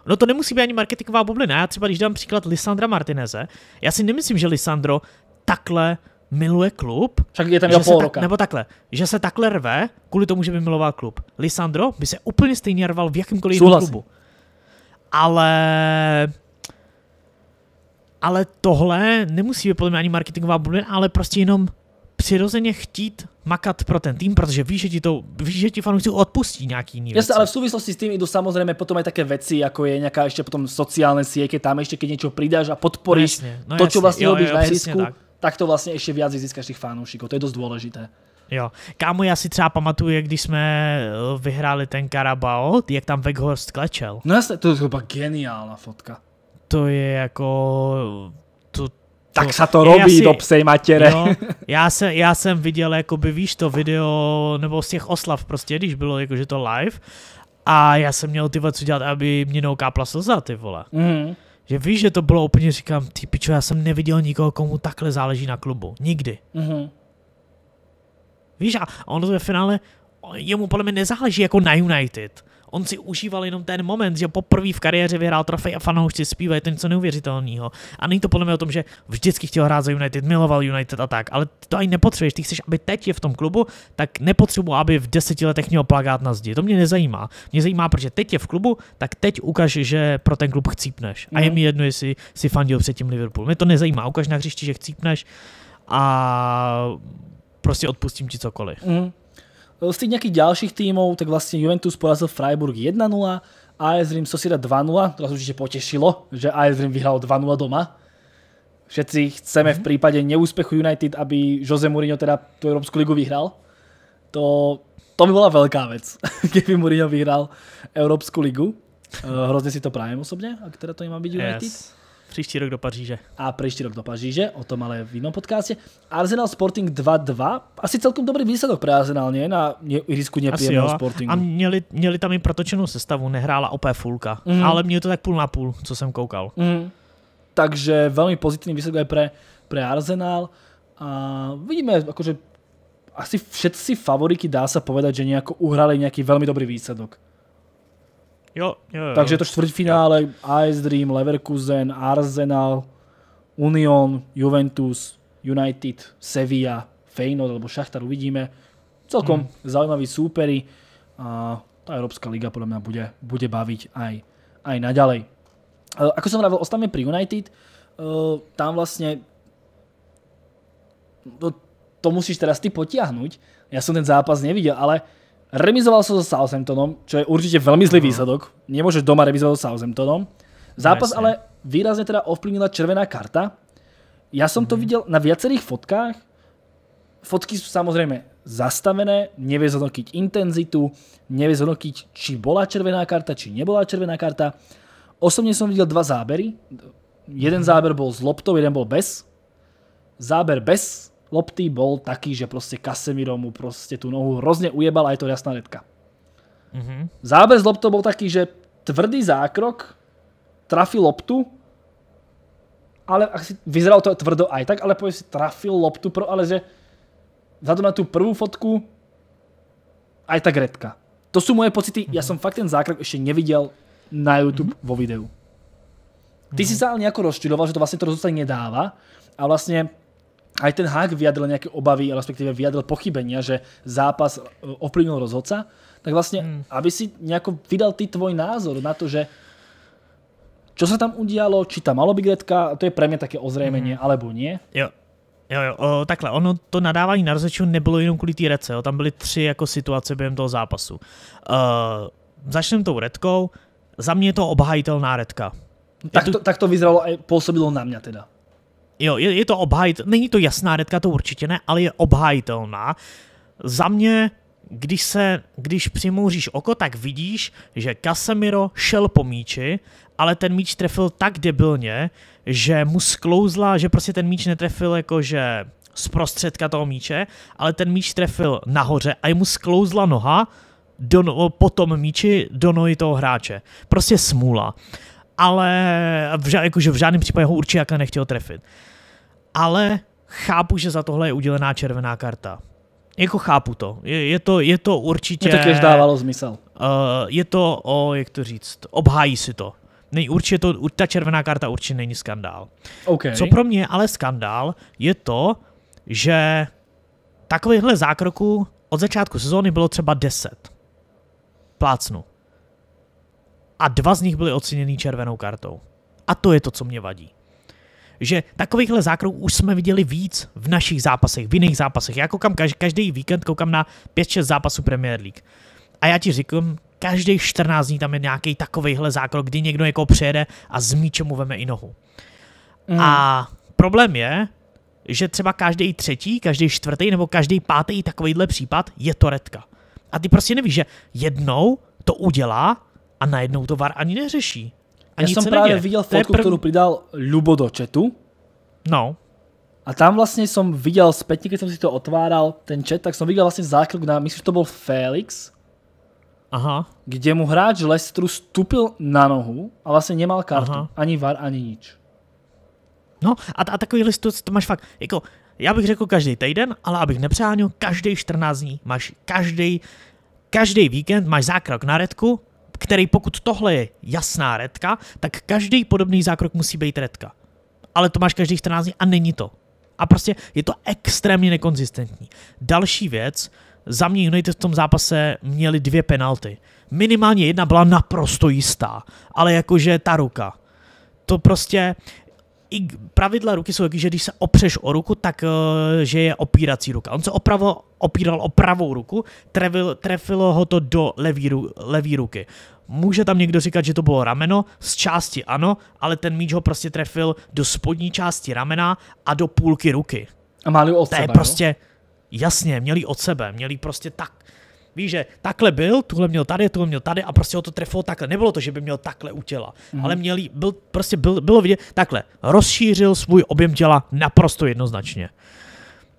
No to nemusí být ani marketingová bublina. Já třeba, když dám příklad Lisandra Martineze, já si nemyslím, že Lisandro takhle miluje klub. Však je tam že půl roka. Ta, nebo takhle, že se takhle rve kvůli tomu, že by miloval klub. Lisandro by se úplně stejně rval v jakýmkoliv jiném klubu. Ale ale tohle nemusí být podle mě ani marketingová bublina, ale prostě jenom přirozeně chtít makat pro ten tým, protože víš, že ti, to, víš, že ti fanoušci odpustí nějaký jiný Jasne, ale v souvislosti s tým jdu samozřejmě potom i také věci, jako je nějaká ještě potom sociální, siete, tam ještě když něco přidáš a podporíš no no to, co vlastně robíš na tak. tak to vlastně ještě víc získáš těch fanoušků, To je dost důležité. Jo. Kámo, já si třeba pamatuju, jak když jsme eh, vyhráli ten Karabao, jak tam Weghorst klečel. No jasně, to je třeba geniální fotka. To je jako tak se to robí si, do psej matere. Jo, já, jsem, já jsem viděl, jakoby víš to video, nebo z těch oslav prostě, když bylo jakože to live, a já jsem měl ty co dělat, aby mě neukápla slza, ty vole. Mm. Že víš, že to bylo úplně, říkám, ty pičo, já jsem neviděl nikoho, komu takhle záleží na klubu. Nikdy. Mm-hmm. Víš, a ono ve finále, jemu podle mě nezáleží jako na United on si užíval jenom ten moment, že poprvé v kariéře vyhrál trofej a fanoušci zpívají, to je něco neuvěřitelného. A není to podle mě o tom, že vždycky chtěl hrát za United, miloval United a tak, ale to ani nepotřebuješ. Ty chceš, aby teď je v tom klubu, tak nepotřebuji, aby v deseti letech měl plagát na zdi. To mě nezajímá. Mě zajímá, protože teď je v klubu, tak teď ukaž, že pro ten klub chcípneš. A je no. mi jedno, jestli si fandil předtím Liverpool. Mě to nezajímá. Ukaž na hřišti, že chcípneš a prostě odpustím ti cokoliv. Mm. Eh, z tých nejakých ďalších tímov, tak vlastne Juventus porazil Freiburg 1-0, AS Rim Sosieda 2-0, to nás určite potešilo, že AS Rim vyhral 2-0 doma. Všetci chceme v mhm. prípade neúspechu United, aby Jose Mourinho teda tú Európsku ligu vyhral. To, to by bola veľká vec, keby Mourinho vyhral Európsku ligu. Eh, Hrozne si to prajem osobne, ak teda to nemá byť United. Yes. Příští rok do Paříže. A příští rok do Paříže, o tom ale v jinom podcastě. Arsenal Sporting 2-2, asi celkom dobrý výsledok pro Arsenal, ne? Na Irisku nepříjemného Sportingu. A měli, měli tam i protočenou sestavu, nehrála opět fulka, mm. ale měli to tak půl na půl, co jsem koukal. Mm. Takže velmi pozitivní výsledek je pro pre Arsenal. A vidíme, jakože asi všetci favoriti, dá se povedať, že nějak uhrali nějaký velmi dobrý výsledok. Jo, jo, jo. Takže to čtvrtfinále AS Dream, Leverkusen, Arsenal, Union, Juventus, United, Sevilla, Feyenoord alebo Šachtar uvidíme. Celkom hmm. zaujímaví súperi a tá Európska liga podľa mňa bude, bude baviť aj, aj naďalej. E, ako som hovoril, ostávame pri United. E, tam vlastne to, no, to musíš teraz ty potiahnuť. Ja som ten zápas nevidel, ale uh, Remizoval sa so Southamptonom, čo je určite veľmi zlý mhm. výsledok. Nemôžeš doma remizovať so Southamptonom. Zápas ale výrazne teda ovplyvnila červená karta. Ja som to mhm. videl na viacerých fotkách. Fotky sú samozrejme zastavené, nevie zhodnotiť intenzitu, nevie zhodnotiť, či bola červená karta, či nebola červená karta. Osobne som videl dva zábery. Jeden mhm. záber bol s loptou, jeden bol bez. Záber bez Lopty bol taký, že proste Casemiro mu proste tú nohu hrozne ujebal a je to jasná redka. Mm-hmm. Záber z Lopto bol taký, že tvrdý zákrok, trafil loptu, ale asi vyzeralo to tvrdo aj tak, ale povie si, trafil loptu, ale že vzhľadom na tú prvú fotku aj tak redka. To sú moje pocity, mm-hmm. ja mhm. som fakt ten zákrok ešte nevidel na YouTube mm-hmm. vo videu. Ty mm-hmm. si mhm. sa ale nejako rozčudoval, že to vlastne to rozhodnutie nedáva a vlastne aj ten Hák vyjadril nějaké obavy, respektive vyjadril pochybenia, že zápas e, ovplyvnil rozhodca, tak vlastně, aby si nejako vydal ty tvoj názor na to, že čo se tam udialo, či tam malo být gretka, to je pre mňa také ozrejmenie, hmm. alebo nie. Jo. Jo, jo, o, takhle, ono to nadávání na rozhodčího nebylo jenom kvůli té rece, tam byly tři jako situace během toho zápasu. E, začneme tou redkou, za mě je to obhajitelná redka. Tak to, to, tak to vyzralo a působilo na mě teda. Jo, je, je to obhajit, není to jasná redka, to určitě ne, ale je obhajitelná. Za mě, když se, když přimouříš oko, tak vidíš, že Casemiro šel po míči, ale ten míč trefil tak debilně, že mu sklouzla, že prostě ten míč netrefil jakože z prostředka toho míče, ale ten míč trefil nahoře a jemu sklouzla noha do, no, po tom míči do nohy toho hráče. Prostě smůla ale v, ža- jakože v žádném případě ho určitě jako nechtěl trefit. Ale chápu, že za tohle je udělená červená karta. Jako chápu to. Je, je, to, je to určitě... Mě to těž dávalo smysl. Uh, je to, o, jak to říct, obhájí si to. Ne, určitě to, ta červená karta určitě není skandál. Okay. Co pro mě ale skandál, je to, že takovýchhle zákroků od začátku sezóny bylo třeba 10. Plácnu a dva z nich byly oceněny červenou kartou. A to je to, co mě vadí. Že takovýchhle zákroků už jsme viděli víc v našich zápasech, v jiných zápasech. Já koukám každý víkend, koukám na 5-6 zápasů Premier League. A já ti říkám, každý 14 dní tam je nějaký takovýhle zákrok, kdy někdo jako přejede a z míče mu veme i nohu. Mm. A problém je, že třeba každý třetí, každý čtvrtý nebo každý pátý takovýhle případ je to redka. A ty prostě nevíš, že jednou to udělá a najednou to VAR ani neřeší. A Já jsem právě neděje. viděl fotku, prv... kterou přidal Lubo do chatu. No. A tam vlastně jsem viděl zpětně, když jsem si to otváral, ten chat, tak jsem viděl vlastně zákrok na, myslím, že to byl Felix. Aha. Kde mu hráč Lestru stupil na nohu a vlastně nemal kartu. Aha. Ani VAR, ani nič. No a, a takový list to máš fakt, jako já bych řekl každý týden, ale abych nepřáňu, každý 14 dní máš každý každý víkend máš zákrok na redku který pokud tohle je jasná redka, tak každý podobný zákrok musí být redka. Ale to máš každý 14 dní a není to. A prostě je to extrémně nekonzistentní. Další věc, za mě United v tom zápase měli dvě penalty. Minimálně jedna byla naprosto jistá, ale jakože ta ruka. To prostě, i pravidla ruky jsou taky, že když se opřeš o ruku, tak eh, že je opírací ruka. On se opravo, opíral o pravou ruku, trefil, trefilo ho to do levý, levý ruky. Může tam někdo říkat, že to bylo rameno, z části ano, ale ten míč ho prostě trefil do spodní části ramena a do půlky ruky. A máli od to sebe, je prostě, jo? jasně, měli od sebe, měli prostě tak, Víš, že takhle byl, tuhle měl tady, tuhle měl tady a prostě ho to trefilo takhle. Nebylo to, že by měl takhle u těla, mm. ale měl, byl, prostě byl, bylo vidět takhle. Rozšířil svůj objem těla naprosto jednoznačně.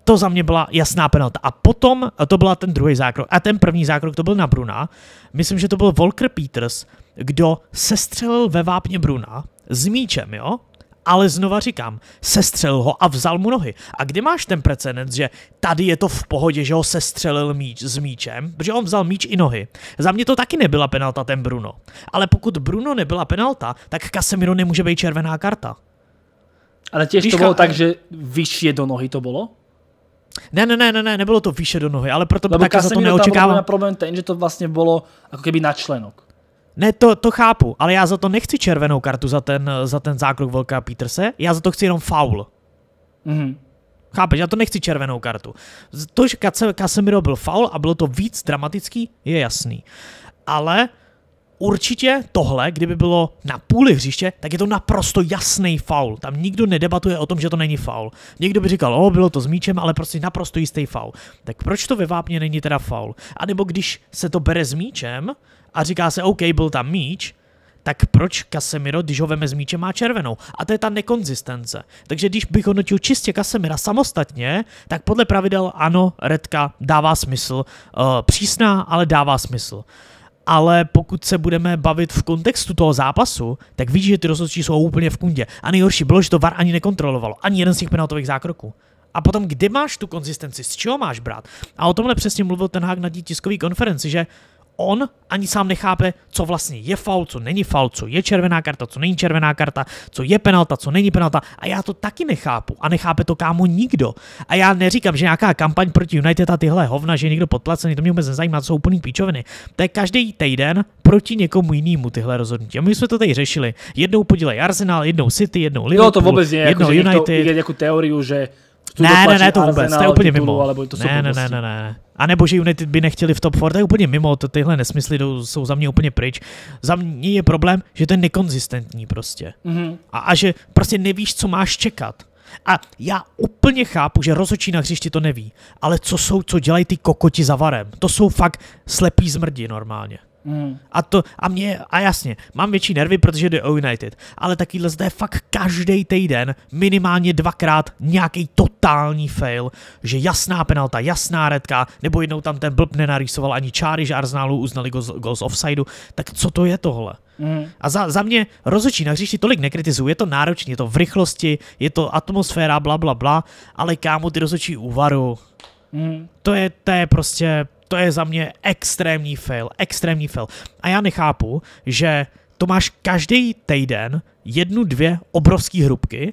To za mě byla jasná penalta. A potom to byla ten druhý zákrok. A ten první zákrok to byl na Bruna. Myslím, že to byl Volker Peters, kdo sestřelil ve vápně Bruna s míčem, jo? ale znova říkám, sestřelil ho a vzal mu nohy. A kdy máš ten precedens, že tady je to v pohodě, že ho sestřelil míč s míčem, protože on vzal míč i nohy. Za mě to taky nebyla penalta ten Bruno. Ale pokud Bruno nebyla penalta, tak Casemiro nemůže být červená karta. Ale těž Když to bylo tak, že vyšší do nohy to bylo? Ne, ne, ne, ne, ne, nebylo to výše do nohy, ale proto Lebo za to neočekávám. Lebo problém ten, že to vlastně bylo jako keby na členok ne, to, to chápu, ale já za to nechci červenou kartu za ten, za ten zákrok Velká Peterse, já za to chci jenom faul. Mm-hmm. Chápeš, já to nechci červenou kartu. To, že Casemiro byl faul a bylo to víc dramatický, je jasný. Ale určitě tohle, kdyby bylo na půli hřiště, tak je to naprosto jasný faul. Tam nikdo nedebatuje o tom, že to není faul. Někdo by říkal, o, bylo to s míčem, ale prostě naprosto jistý faul. Tak proč to ve vápně není teda faul? A nebo když se to bere s míčem, a říká se, OK, byl tam míč, tak proč Casemiro, když ho veme s míčem, má červenou? A to je ta nekonzistence. Takže když bych hodnotil čistě Casemira samostatně, tak podle pravidel ano, redka dává smysl. Eh, přísná, ale dává smysl. Ale pokud se budeme bavit v kontextu toho zápasu, tak víš, že ty rozhodčí jsou úplně v kundě. A nejhorší bylo, že to VAR ani nekontrolovalo. Ani jeden z těch penaltových zákroků. A potom, kde máš tu konzistenci, z čeho máš brát? A o tomhle přesně mluvil ten Hák na tiskové konferenci, že on ani sám nechápe, co vlastně je faul, co není faul, co je červená karta, co není červená karta, co je penalta, co není penalta. A já to taky nechápu. A nechápe to kámo nikdo. A já neříkám, že nějaká kampaň proti United a tyhle hovna, že je někdo potlacený, to mě vůbec nezajímá, to jsou úplný píčoviny. To je každý týden proti někomu jinému tyhle rozhodnutí. A my jsme to tady řešili. Jednou podílej Arsenal, jednou City, jednou no, Liverpool, jo, to vůbec je, jako, jednou jako, United. Někdo, jako teoriu, že ne, ne, ne, to vůbec, to je úplně titulu, mimo. Alebo to ne, ne, ne, ne, ne. A nebo že United by nechtěli v top 4, to je úplně mimo, to tyhle nesmysly jdou, jsou za mě úplně pryč. Za mě je problém, že to je nekonzistentní prostě. Mm-hmm. A, a že prostě nevíš, co máš čekat. A já úplně chápu, že rozhodčí na hřišti to neví, ale co jsou, co dělají ty kokoti za varem? To jsou fakt slepí zmrdi normálně. Mm. A, to, a mě, a jasně, mám větší nervy, protože jde o United, ale takýhle zde je fakt každý týden minimálně dvakrát nějaký totální fail, že jasná penalta, jasná redka, nebo jednou tam ten blb nenarýsoval ani čáry, že Arsenalu uznali go go z offsideu, tak co to je tohle? Mm. A za, za mě rozhodčí na hřišti tolik nekritizuju, je to náročné, je to v rychlosti, je to atmosféra, bla, bla, bla, ale kámo, ty rozhodčí úvaru, mm. to, je, to je prostě to je za mě extrémní fail, extrémní fail. A já nechápu, že to máš každý týden jednu, dvě obrovské hrubky,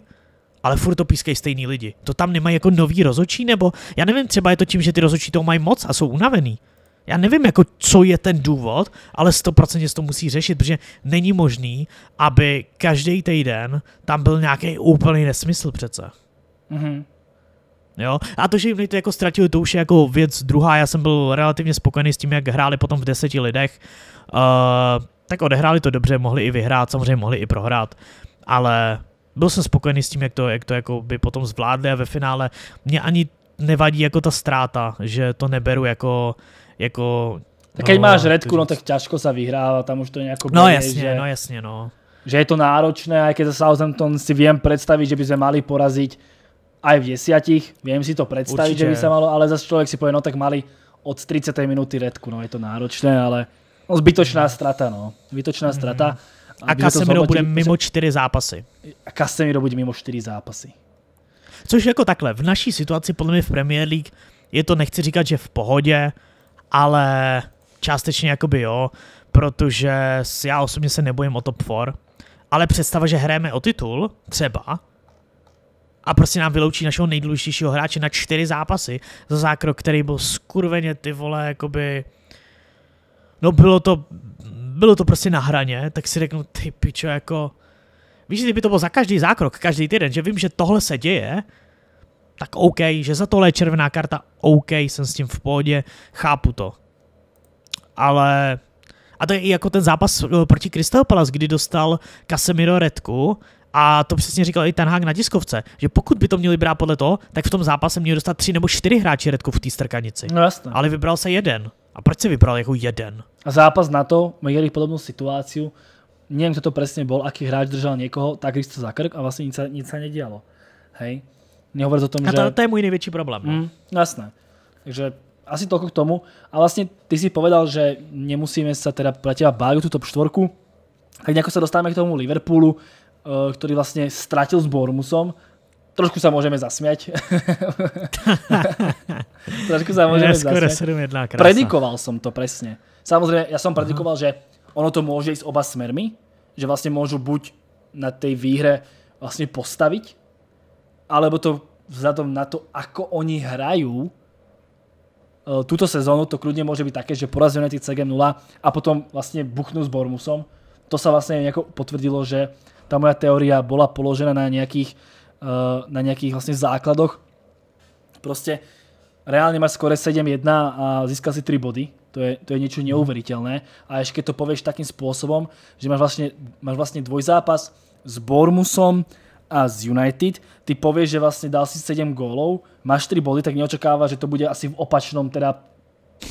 ale furt to pískají stejný lidi. To tam nemají jako nový rozočí, nebo já nevím, třeba je to tím, že ty rozočí to mají moc a jsou unavený. Já nevím, jako, co je ten důvod, ale 100% se to musí řešit, protože není možný, aby každý týden tam byl nějaký úplný nesmysl přece. Mm-hmm. Jo? A to, že to jako ztratili, to už je jako věc druhá. Já jsem byl relativně spokojený s tím, jak hráli potom v deseti lidech. Uh, tak odehráli to dobře, mohli i vyhrát, samozřejmě mohli i prohrát, ale byl jsem spokojený s tím, jak to, jak to jako by potom zvládli a ve finále mě ani nevadí jako ta ztráta, že to neberu jako, jako tak když no, máš redku, no tak ťažko se vyhrává, tam už to je nejako... No jasně, že, no jasně, no. Že je to náročné, a keď za Southampton si vím představit, že by se mali porazit aj v desiatich, viem si to predstaviť, Určite. že by sa malo, ale zase človek si povie, no tak mali od 30. minúty redku, no je to náročné, ale no, zbytočná mhm. strata, no. Zbytočná mm. strata. A Kasemiro bude mimo čtyři zápasy. A Kasemiro bude mimo čtyři zápasy. Což jako takhle, v naší situaci podle mě v Premier League je to, nechci říkat, že v pohodě, ale částečně jakoby jo, protože já osobně se nebojím o top 4, ale představa, že hrajeme o titul, třeba, a prostě nám vyloučí našeho nejdůležitějšího hráče na čtyři zápasy za zákrok, který byl skurveně ty vole, jakoby... No bylo to, bylo to prostě na hraně, tak si řeknu, ty pičo, jako... Víš, kdyby to bylo za každý zákrok, každý týden, že vím, že tohle se děje, tak OK, že za tohle je červená karta, OK, jsem s tím v pohodě, chápu to. Ale... A to je i jako ten zápas eh, proti Crystal Palace, kdy dostal Casemiro redku a to přesně říkal i Ten Hag na diskovce, že pokud by to měli brát podle toho, tak v tom zápase měli dostat tři nebo čtyři hráči Redku v té strkanici. No jasné. Ale vybral se jeden. A proč si vybral jako jeden? A zápas na to, měli podobnou situaci, nevím, kdo to přesně byl, aký hráč držel někoho, tak to za krk a vlastně nic, nic se nedělo. Hej? Nehovor o tom, a to, že... to je můj největší problém. No? Mm, no, jasné. Takže asi toľko k tomu. A vlastně ty si povedal, že nemusíme se teda platit teba bájit tuto túto Tak nejako sa dostávame k tomu Liverpoolu, Eh, ktorý vlastne stratil s Bormusom. Trošku sa môžeme zasmiať. Trošku sa môžeme zasmiať. Predikoval som to presne. Samozrejme, ja som predikoval, uh -huh. že ono to môže ísť oba smermi, že vlastne môžu buď na tej výhre vlastne postaviť, alebo to vzhľadom na to, ako oni hrajú, eh, túto sezónu to kľudne môže byť také, že porazí United 7-0 a potom vlastne buchnú s Bormusom. To sa vlastne nejako potvrdilo, že tá moja teória bola položená na nejakých, uh, eh, na nejakých vlastne základoch. Proste reálne máš skore 7-1 a získal si 3 body. To je, to je niečo mhm. neuveriteľné. A ešte keď to povieš takým spôsobom, že máš vlastne, máš vlastne dvojzápas s Bormusom a z United, ty povieš, že vlastne dal si 7 gólov, máš 3 body, tak neočakávaš, že to bude asi v opačnom teda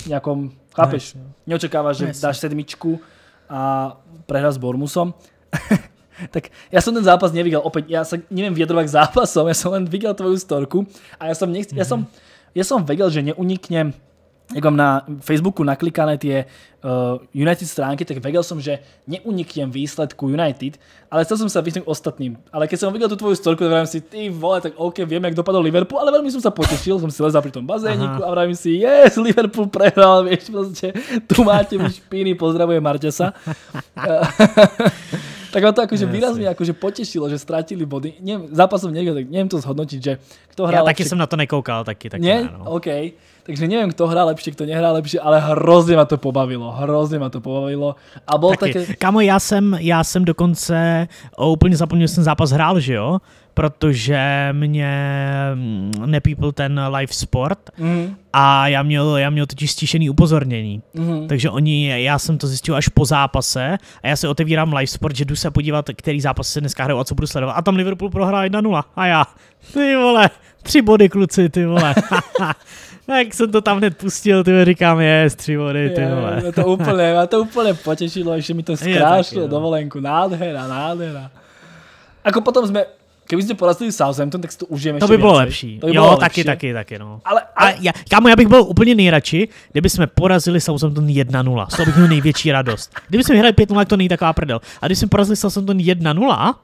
nejakom, chápeš? Neočakávaš, že dáš sedmičku a prehra s Bormusom. tak ja som ten zápas nevidel, opäť, ja sa neviem vyjadrovať k zápasom, ja som len videl tvoju storku a ja som, nechci, mm-hmm. ja som, ja som vedel, že neuniknem jak mám na Facebooku naklikané tie uh, United stránky, tak vedel som, že neuniknem výsledku United, ale chcel som sa vyhnúť ostatným. Ale keď som videl tú tvoju storku, tak si, ty vole, tak OK, viem, jak dopadol Liverpool, ale veľmi som sa potešil, som si lezal pri tom bazéniku Aha. a vravím si, yes, Liverpool prehral, vieš, proste, tu máte mi špíny, pozdravujem Martesa. tak ma to akože výrazne akože potešilo, že strátili body. Neviem, zápasom niekde, tak neviem to zhodnotiť, že kto hral Ja taky lepšie. som na to nekoukal, taky, taky Nie? Áno. OK. Takže neviem, kto hrá lepšie, kto nehrá lepšie, ale hrozne ma to pobavilo. Hrozne ma to pobavilo. A bol taky. také... Kamo, ja som, ja dokonce, úplne úplně zapomněl, že som zápas hrál, že jo? protože mě mm, nepípl ten live sport mm. a já měl, já měl totiž stíšený upozornění. Mm. Takže oni, já jsem to zjistil až po zápase a já se otevírám live sport, že jdu se podívat, který zápas se dneska hrajou a co budu sledovat. A tam Liverpool prohrál 1-0 a já, ty vole, tři body kluci, ty vole. No, jak jsem to tam hned pustil, ty říkám, je, tři vody, ty vole. Je, to úplně, a to úplně potěšilo, že mi to zkrášlo no. dovolenku, nádhera, nádhera. Ako potom jsme Kdyby jste porazili Southampton, tak si to užijeme. To by bylo lepší. To by bylo jo, lepší. taky, taky, taky. no. Ale, ale... A já, kámo, já bych byl úplně nejradši, kdyby jsme porazili Southampton 1-0. To bych měl největší radost. Kdyby jsme hráli 5-0, tak to není taková prdel. A když jsme porazili Southampton 1-0,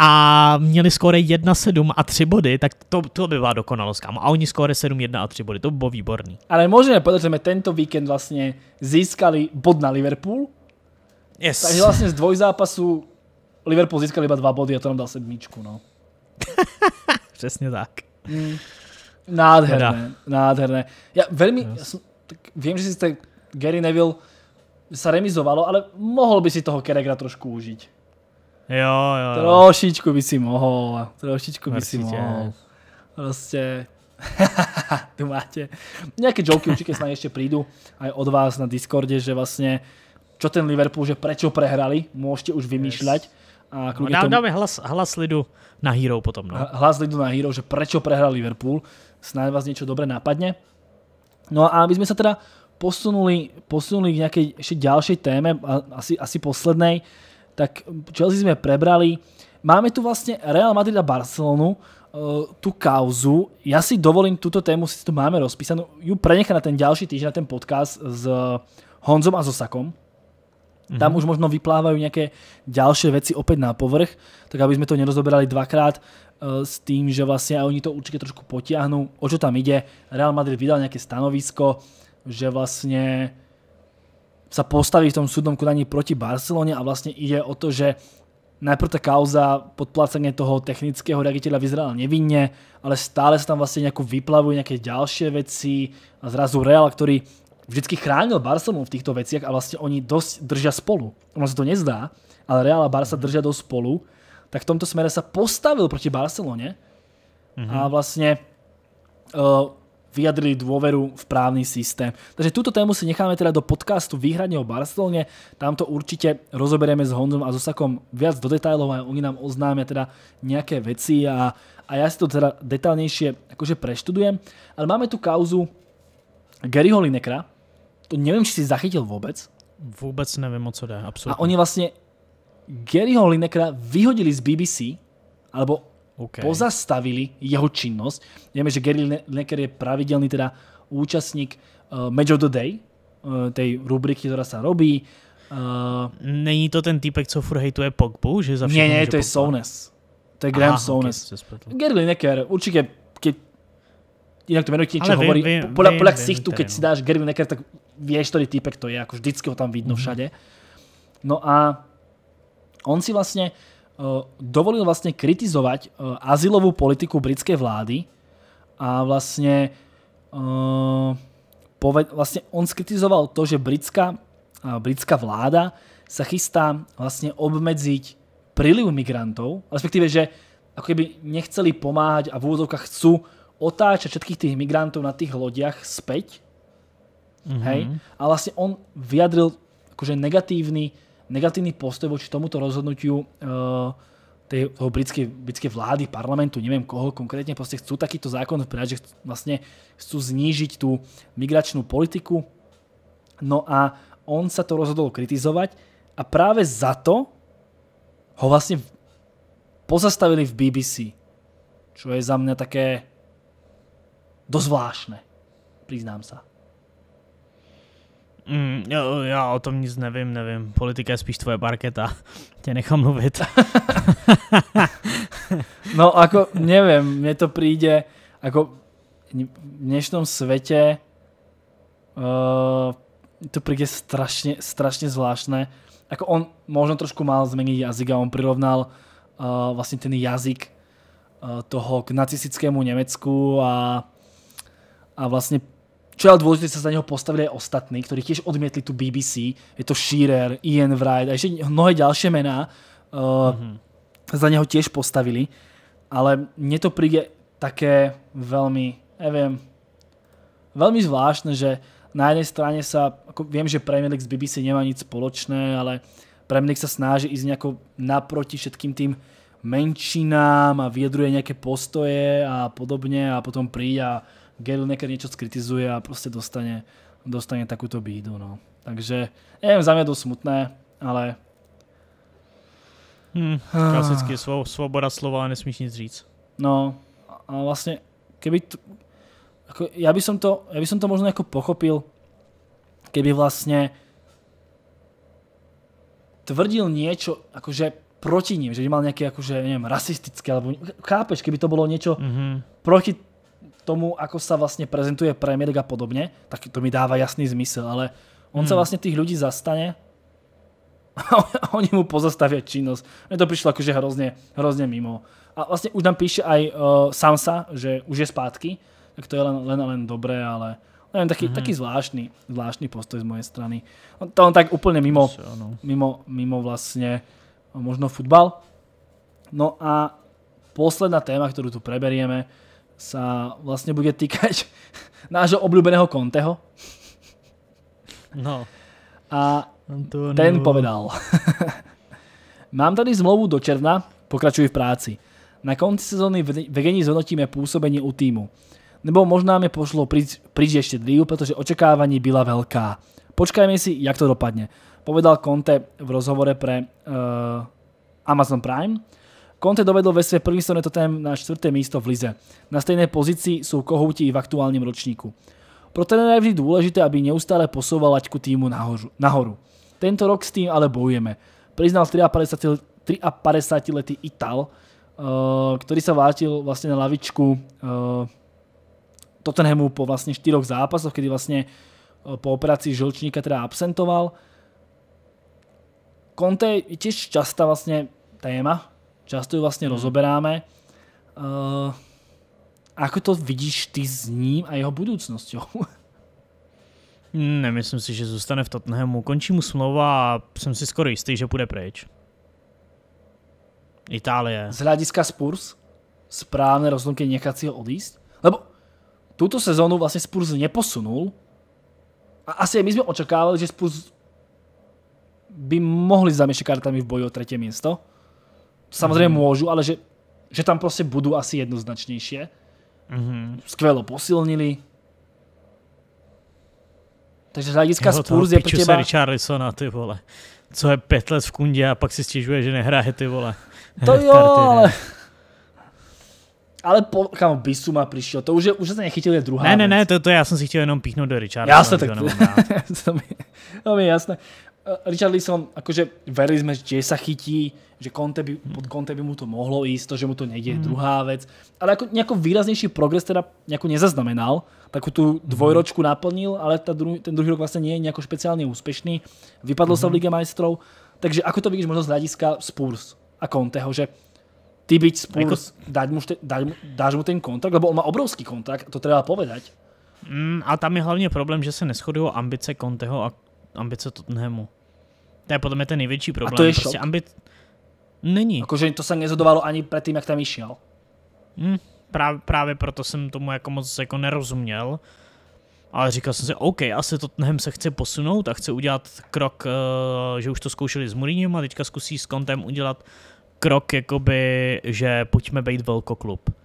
a měli skóre 1-7 a 3 body, tak to, to by byla dokonalost, kámo. A oni skóre 7-1 a 3 body, to by bylo výborný. Ale možná, protože jsme tento víkend vlastně získali bod na Liverpool, yes. takže vlastně z dvojzápasu Liverpool získal iba dva body a to nám dal sedmičku, no. Přesně tak. Mm, nádherné, teda. nádherné. Já velmi, ja som, tak vím, že jste Gary Neville sa remizovalo, ale mohl by si toho Keregra trošku užít. Jo, jo, jo. Trošičku by si mohl, trošičku by si mohl. Proste... tu máte. Nejaké joky určite sa ešte prídu aj od vás na Discorde, že vlastne čo ten Liverpool, že prečo prehrali, môžete už vymýšľať. Yes. A no, dá, tomu... dáme hlas, hlas lidu na Hero potom. No. Hlas lidu na Hero, že prečo prehral Liverpool. Snáď vás niečo dobre napadne. No a aby sme sa teda posunuli, posunuli k nejakej ešte ďalšej téme, asi, asi poslednej, tak Chelsea sme prebrali. Máme tu vlastne Real Madrid a Barcelonu, eh, tú kauzu. Ja si dovolím túto tému, si tu máme rozpísanú, ju prenechať na ten ďalší týždeň, na ten podcast s Honzom a Zosakom. So tam mhm. už možno vyplávajú nejaké ďalšie veci opäť na povrch, tak aby sme to nerozoberali dvakrát e, s tým, že vlastne aj oni to určite trošku potiahnú. O čo tam ide? Real Madrid vydal nejaké stanovisko, že vlastne sa postaví v tom súdnom konaní proti Barcelone a vlastne ide o to, že najprv tá kauza podplácanie toho technického riaditeľa vyzerala nevinne, ale stále sa tam vlastne nejako vyplavujú nejaké ďalšie veci a zrazu Real, ktorý vždycky chránil Barcelonu v týchto veciach a vlastne oni dosť držia spolu. Ono sa to nezdá, ale Real a Barca držia dosť spolu, tak v tomto smere sa postavil proti Barcelone mhm. a vlastne eh, vyjadrili dôveru v právny systém. Takže túto tému si necháme teda do podcastu výhradne o Barcelone. Tam to určite rozoberieme s Honzom a Zosakom viac do detajlov a oni nám oznámia teda nejaké veci a, a ja si to teda detaľnejšie akože preštudujem. Ale máme tu kauzu Garyho Linekra, to nevím, či si zachytil vůbec. Vůbec nevím, o co jde, absolutně. A oni vlastně Garyho Linekera vyhodili z BBC, alebo okay. pozastavili jeho činnost. Víme, že Gary Lineker je pravidelný teda účastník uh, Match of the Day, uh, tej rubriky, která se robí. Uh, Není to ten týpek, co furt hejtuje Pogbu? Že za ne, ne, to je Sounes. To je Graham Sounes. Okay, Gary Lineker, určitě, keď jinak to jmenuji, ti něče hovorí, Podle podľa, ksichtu, keď si no. dáš Gary Lineker, tak vieš, ktorý týpek to je, ako vždycky ho tam vidno mhm. všade. No a on si vlastne e, dovolil vlastne kritizovať e, azylovú politiku britskej vlády a vlastne, e, vlastne on skritizoval to, že britská, britská vláda sa chystá vlastne obmedziť príliv migrantov, respektíve, že ako keby nechceli pomáhať a v úvodovkách chcú otáčať všetkých tých migrantov na tých lodiach späť Mm-hmm. Hej? A vlastne on vyjadril akože negatívny, negatívny postoj voči tomuto rozhodnutiu uh, tej, toho britskej, britskej vlády, parlamentu, neviem koho konkrétne, proste chcú takýto zákon prijať, že vlastne chcú znížiť tú migračnú politiku. No a on sa to rozhodol kritizovať a práve za to ho vlastne pozastavili v BBC, čo je za mňa také dosť zvláštne, priznám sa. Mm, jo, já o tom nic nevím, nevím. Politika je spíš tvoje parketa. Tě nechám mluvit. no jako, nevím. mně to přijde. jako, v dnešním světě uh, to přijde strašně, strašně zvláštné. Jako, on možno trošku mal změnit jazyk a on prirovnal uh, eh, vlastně ten jazyk uh, toho k nacistickému Německu a, a vlastně Čo je dôležité, sa za neho postavili aj ostatní, ktorí tiež odmietli tu BBC. Je to Shearer, Ian Wright a ešte mnohé ďalšie mená uh, mm-hmm. za neho tiež postavili. Ale mne to príde také veľmi, neviem, veľmi zvláštne, že na jednej strane sa, ako viem, že Premier League z BBC nemá nic spoločné, ale Premier League sa snaží ísť nejako naproti všetkým tým menšinám a vyjadruje nejaké postoje a podobne a potom príde a Gail niekedy niečo skritizuje a proste dostane, dostane takúto bídu. No. Takže, neviem, za mňa to smutné, ale... Hmm, ah. klasicky je svo svoboda slova, ale nesmíš nic říct. No, a vlastne, keby... T... Ako, ja, by som to, ja by som to možno ako pochopil, keby vlastne tvrdil niečo, akože proti ním, že by mal nejaké akože, neviem, rasistické, alebo chápeš, keby to bolo niečo mm-hmm. proti tomu, ako sa vlastne prezentuje Premier League a podobne, tak to mi dáva jasný zmysel, ale on hmm. sa vlastne tých ľudí zastane a oni mu pozastavia činnosť. Mne to prišlo akože hrozne, hrozne mimo. A vlastne už nám píše aj uh, e, Samsa, že už je zpátky. tak to je len, len, len dobré, ale taký, -hmm. taký zvláštny, zvláštny postoj z mojej strany. On, no, to on tak úplne mimo, no? mimo, mimo vlastne e, možno futbal. No a posledná téma, ktorú tu preberieme, sa vlastne bude týkať nášho obľúbeného Conteho. No. A Antonio. ten povedal. Mám tady zmluvu do června, pokračuji v práci. Na konci sezóny vedení zhodnotíme působení u týmu. Nebo možná mi pošlo pryč, pryč ještě dřív, protože očekávání byla velká. Počkajme si, jak to dopadne. Povedal Conte v rozhovore pre uh, Amazon Prime Conte dovedl ve své první sezóně Tottenham na čtvrté místo v lize. Na stejné pozici jsou kohouti i v aktuálním ročníku. Pro trenéra je vždy důležité, aby neustále posouval laťku týmu nahoru. nahoru. Tento rok s tým ale bojujeme. Priznal 53-letý Ital, eh, který se vrátil vlastně na lavičku eh, Tottenhamu po vlastně štyroch zápasoch, kdy vlastně eh, po operaci žlčníka teda absentoval. Conte je tiež častá vlastne téma často ju vlastne hmm. rozoberáme. Uh, eh, ako to vidíš ty s ním a jeho budúcnosťou? Nemyslím si, že zůstane v Tottenhamu. Končí mu smlouva a jsem si skoro jistý, že půjde pryč. Itálie. Z hlediska Spurs správné rozhodnutí nechat si ho odjíst? Lebo tuto sezónu vlastně Spurs neposunul a asi my jsme očekávali, že Spurs by mohli zameškat kartami v boji o třetí místo. Samozřejmě mm-hmm. môžu, ale že, že tam prostě budú asi jednoznačnejšie. Mm-hmm. Skvělo posilnili. Takže z hlediska Spurs je pro teba... Richarlisona, ty vole. Co je pět let v kundě a pak si stěžuje, že nehraje ty vole. To jo, ale... Ale po, kam Bisuma přišel, to už, je, už se nechytil je druhá Ne, ne, ne, to, to já jsem si chtěl jenom píchnout do Richarda. Jasné, tak to, to mi je jasné. Eh, Richard Leeson, akože verili sme, že sa chytí, že Conte by, pod hmm. Conte by mu to mohlo ísť, to, že mu to nejde, mm. druhá vec. Ale ako nejako výraznejší progres teda nejako nezaznamenal, takú tú hmm. dvojročku naplnil, ale tá dru, ten druhý rok vlastne nie je nejako špeciálne úspešný. Vypadlo mm. sa v hmm. Lige majstrov. Takže ako to vidíš možno z hľadiska Spurs a Conteho, že ty byť jako- Spurs, dať mu, dať mu, dáš mu ten kontrakt, lebo on má obrovský kontrakt, to treba povedať. Mm, a tam je hlavně problém, že se neschodujú ambice Conteho a ambice Tottenhamu. To je podle mě ten největší problém. A to je prostě šok. Ambit... Není. Jakože to se nezhodovalo ani předtím, jak tam išel. Hmm, právě, právě proto jsem tomu jako moc jako nerozuměl. Ale říkal jsem si, OK, asi to Tottenham se chce posunout a chce udělat krok, eh, že už to zkoušeli s Mourinhem a teďka zkusí s Kontem udělat krok, jakoby, že pojďme být velkoklub. klub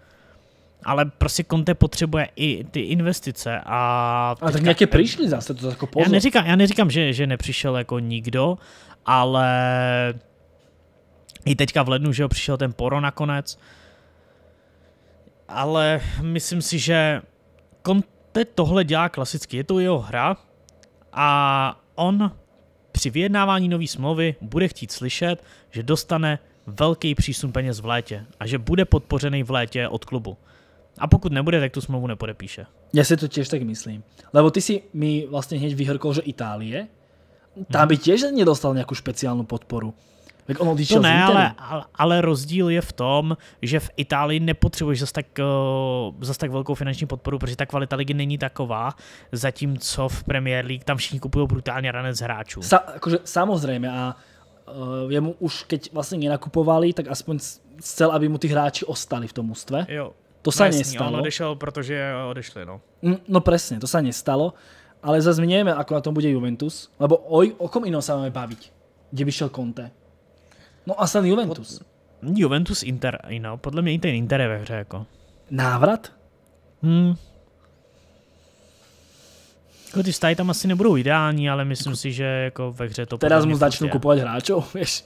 ale prostě Conte potřebuje i ty investice. A, teďka, a tak nějaké přišli zase, to jako pozor. Já neříkám, já neříkám že, že nepřišel jako nikdo, ale i teďka v lednu, že ho přišel ten Poro nakonec. Ale myslím si, že Conte tohle dělá klasicky, je to jeho hra a on při vyjednávání nové smlouvy bude chtít slyšet, že dostane velký přísun peněz v létě a že bude podpořený v létě od klubu. A pokud nebude, tak tu smlouvu nepodepíše. Já si to těž tak myslím. Lebo ty si mi vlastně hned vyhrkol, že Itálie, tam by těž nedostal nějakou speciální podporu. Tak on to ne, ale, ale, rozdíl je v tom, že v Itálii nepotřebuješ zase tak, uh, zas tak velkou finanční podporu, protože ta kvalita ligy není taková, zatímco v Premier League tam všichni kupují brutálně ranec hráčů. Sa, akože, samozřejmě a uh, jemu už keď vlastně nenakupovali, tak aspoň chcel, aby mu ty hráči ostali v tom ústve. Jo. To sa no, nestalo. On odešiel, odešli, no. Mm, no, přesně, presne, to sa nestalo. Ale zase my nevíme, ako na tom bude Juventus. Lebo o, o kom inom sa máme baviť? Kde by šel Conte? No a snad Juventus. Pod, Juventus Inter, no, podle mě i ten Inter je ve hře, jako. Návrat? Hmm. Jako ty vztahy tam asi nebudou ideální, ale myslím jako- si, že jako ve hře to... Teraz mu začnu kupovat hráčů, víš?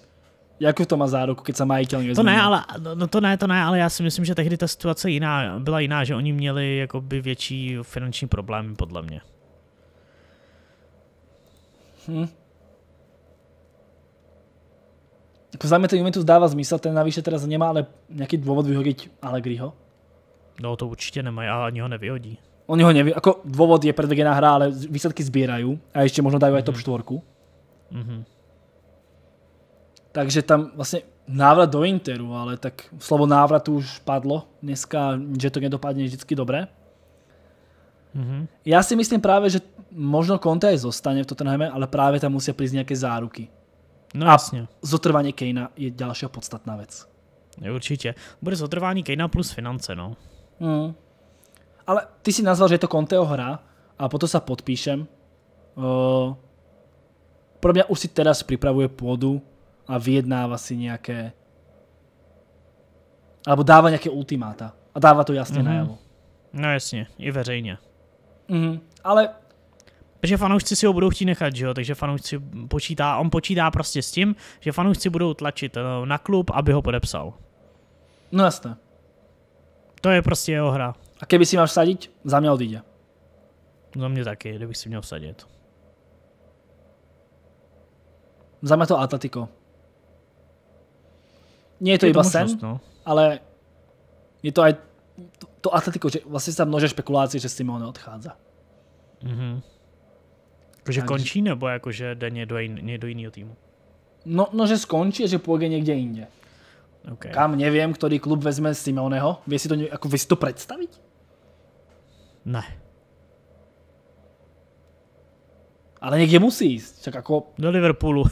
jako to má záruku, když se majitel To ne, ale, no, no to ne, to ne, ale já si myslím, že tehdy ta situace jiná, byla jiná, že oni měli jakoby větší finanční problémy, podle mě. Hm. Jako za mě ten Juventus dává smysl, ten navíše teraz nemá ale nějaký důvod vyhodit Allegriho. No to určitě nemají a ani ho nevyhodí. Oni ho nevyhodí. jako důvod je predvegená hra, ale výsledky sbírají a ještě možná dají mm -hmm. aj top 4. Mhm. Mm takže tam vlastně návrat do Interu, ale tak slovo návrat už padlo dneska, že to nedopadne vždycky dobré. Mm-hmm. Já si myslím právě, že možno Conte aj zostane v Tottenhame, ale právě tam musí prísť nějaké záruky. No a jasně. zotrvanie Kejna je další podstatná věc. Je, určitě. Bude zotrvání Kejna plus finance, no. Mm. Ale ty si nazval, že je to Conteho hra a potom sa podpíšem. Uh, pro mňa už si teraz pripravuje pôdu a vyjednáva si nějaké alebo dává nějaké ultimáta a dává to jasně mm-hmm. najevo. No jasně, i veřejně. Mm-hmm. Ale Protože fanoušci si ho budou chtít nechat, že jo? Takže fanoušci počítá, on počítá prostě s tím, že fanoušci budou tlačit eh, na klub, aby ho podepsal. No jasné. To je prostě jeho hra. A keby si máš vsadit, za mě odjde. Za mě taky, kdybych si měl vsadit. Za mě to Atletico. Nie je to je iba to sen, no. ale je to aj to, to Atletico, že vlastně sa tam špekulácie, že Simeone odchádza. Mm-hmm. Že Takže... končí nebo jako, že jde někdo, jin, někdo jiného týmu? No, no, že skončí a že půjde někde jinde. Okay. Kam nevím, který klub vezme Simeoneho. Vy si to, jako, vy si to představit? Ne. Ale někde musí jít. Tak jako... Do Liverpoolu.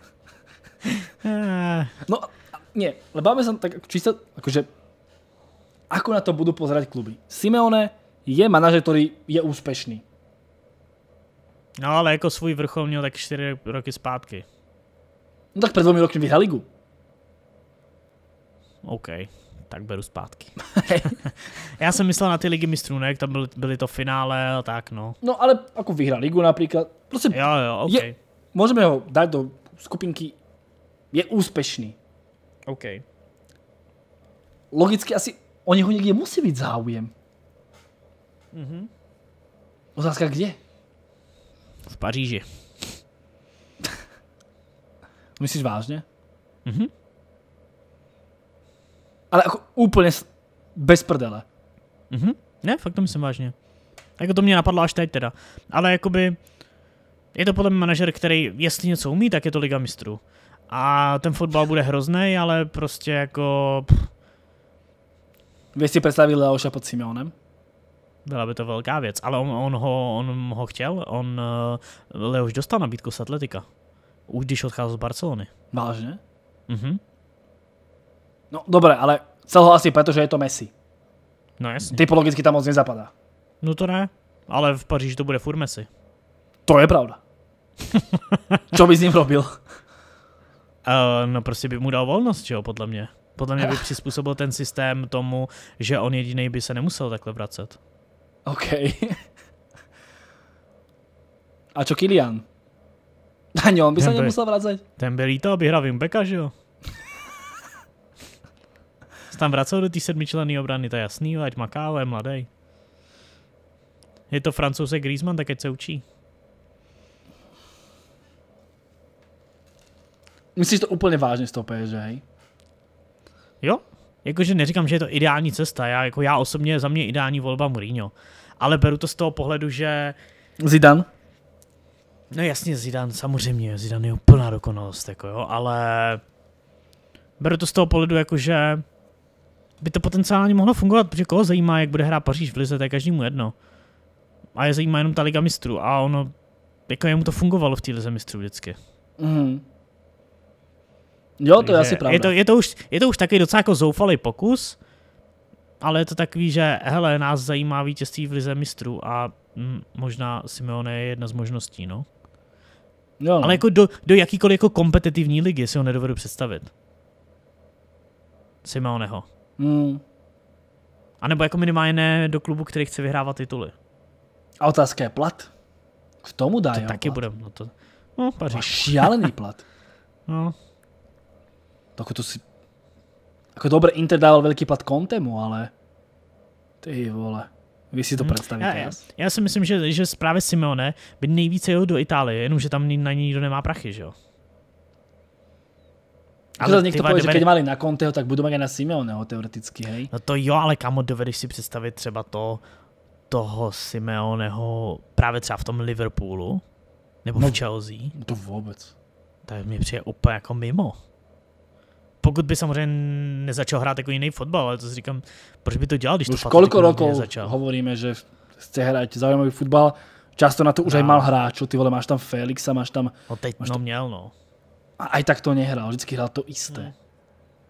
no, nie, lebo máme sa tak čisto, jako akože, ako na to budú pozerať kluby. Simeone je manažer, ktorý je úspešný. No ale jako svůj vrchol měl tak 4 roky zpátky. No tak pred dvomi rokmi vyhrál ligu. OK, tak beru zpátky. Já jsem myslel na ty ligy mistrů, ne? Tam byly, byly to finále a tak, no. No ale jako vyhrál ligu například. Prosím, jo, jo, OK. Je, můžeme ho dát do skupinky. Je úspěšný. OK. Logicky asi o něho někde musí být záujem. Mm-hmm. Otázka kde? V Paříži. Myslíš vážně? Mhm. Mm Ale jako úplně bez prdele. Mhm. Mm ne, fakt to myslím vážně. Jako to mě napadlo až teď teda. Ale jakoby je to podle mě manažer, který jestli něco umí, tak je to Liga mistrů a ten fotbal bude hrozný, ale prostě jako... Pff. Vy si představili Leoša pod Simeonem? Byla by to velká věc, ale on, on, ho, on ho chtěl, on eh, Leoš dostal nabídku z Atletika, už když odcházel z Barcelony. Vážně? Mhm. No dobré, ale celho asi protože je to Messi. No jasně. Typologicky tam moc nezapadá. No to ne, ale v Paříži to bude furt Messi. To je pravda. Co by s ním robil? Uh, no prostě by mu dal volnost, že jo, podle mě. Podle mě by eh. přizpůsobil ten systém tomu, že on jediný by se nemusel takhle vracet. OK. A čo Kilian? Ani on by ten se by, nemusel vracet. Ten by lítal, aby hrál Vimbeka, že jo? tam vracel do té sedmičlenné obrany, to je jasný, ať maká, ale je mladý. Je to francouzský Griezmann, tak ať se učí. Myslíš to úplně vážně z toho PSG, hej? Jo, jakože neříkám, že je to ideální cesta, já, jako já osobně, za mě ideální volba Mourinho, ale beru to z toho pohledu, že... Zidane? No jasně, Zidane, samozřejmě, Zidane je úplná dokonalost, jako jo, ale beru to z toho pohledu, jakože by to potenciálně mohlo fungovat, protože koho zajímá, jak bude hrát Paříž v Lize, to je každému jedno. A je zajímá jenom ta Liga mistrů a ono, jako jemu to fungovalo v té Lize mistrů vždycky. Mhm. Jo, to je asi pravda. Je to, je, to už, je to už taky docela jako zoufalý pokus, ale je to takový, že hele, nás zajímá vítězství v Lize mistrů a mm, možná Simeone je jedna z možností, no. Jo. No. Ale jako do, do jakýkoliv jako kompetitivní ligy si ho nedovedu představit. Simeoneho. Hmm. A nebo jako minimálně ne do klubu, který chce vyhrávat tituly. A otázka je plat. K tomu dá To taky plat. bude. No, to, no Paříž. Šílený plat. no, Tako to si... Ako dobre, Inter dával veľký plat Kontemu, ale... Ty vole. Vy si to hmm. představíte. Já, no? já, já si myslím, že, že právě Simeone by nejvíce jel do Itálie, jenomže tam na ní nikdo nemá prachy, že jo? Jako ale zase někdo povie, že keď mali na Conteho, tak budou mít i na Simeoneho teoreticky, hej? No to jo, ale kamo, dovedeš si představit třeba to, toho Simeoneho právě třeba v tom Liverpoolu? Nebo no, v Chelsea? No to vůbec. To mi přijde úplně jako mimo pokud by samozřejmě nezačal hrát jako jiný fotbal, ale to si říkám, proč by to dělal, když Už to Kolik jako rokov nezačal. hovoríme, že chce hrát zaujímavý fotbal, často na to už no. aj mal hráčov, ty vole, máš tam Felixa, máš tam... No teď máš no, to... měl, no. A aj tak to nehrál, vždycky hrál to isté.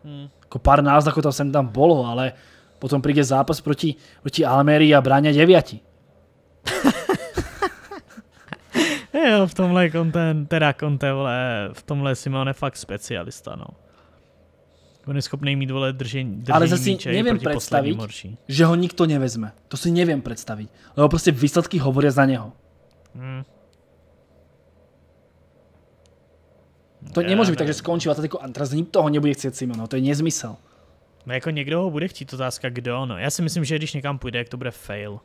Hmm. Hmm. Jako pár náznakov tam sem tam bolo, ale potom přijde zápas proti, proti Almerii a bráně deviati. jo, v tomhle konten, teda vole, v tomhle Simone fakt specialista, no. On je schopný mít vole držení, držení Ale zase míče, nevím představit, že ho nikto nevezme. To si nevím představit. Lebo prostě výsledky hovoria za něho. Hmm. To já, nemůže být tak, že skončí Atletico a teraz toho nebude chtít Simono, no, to je nezmysel. No jako někdo ho bude chtít, otázka kdo, no. Já si myslím, že když někam půjde, jak to bude fail.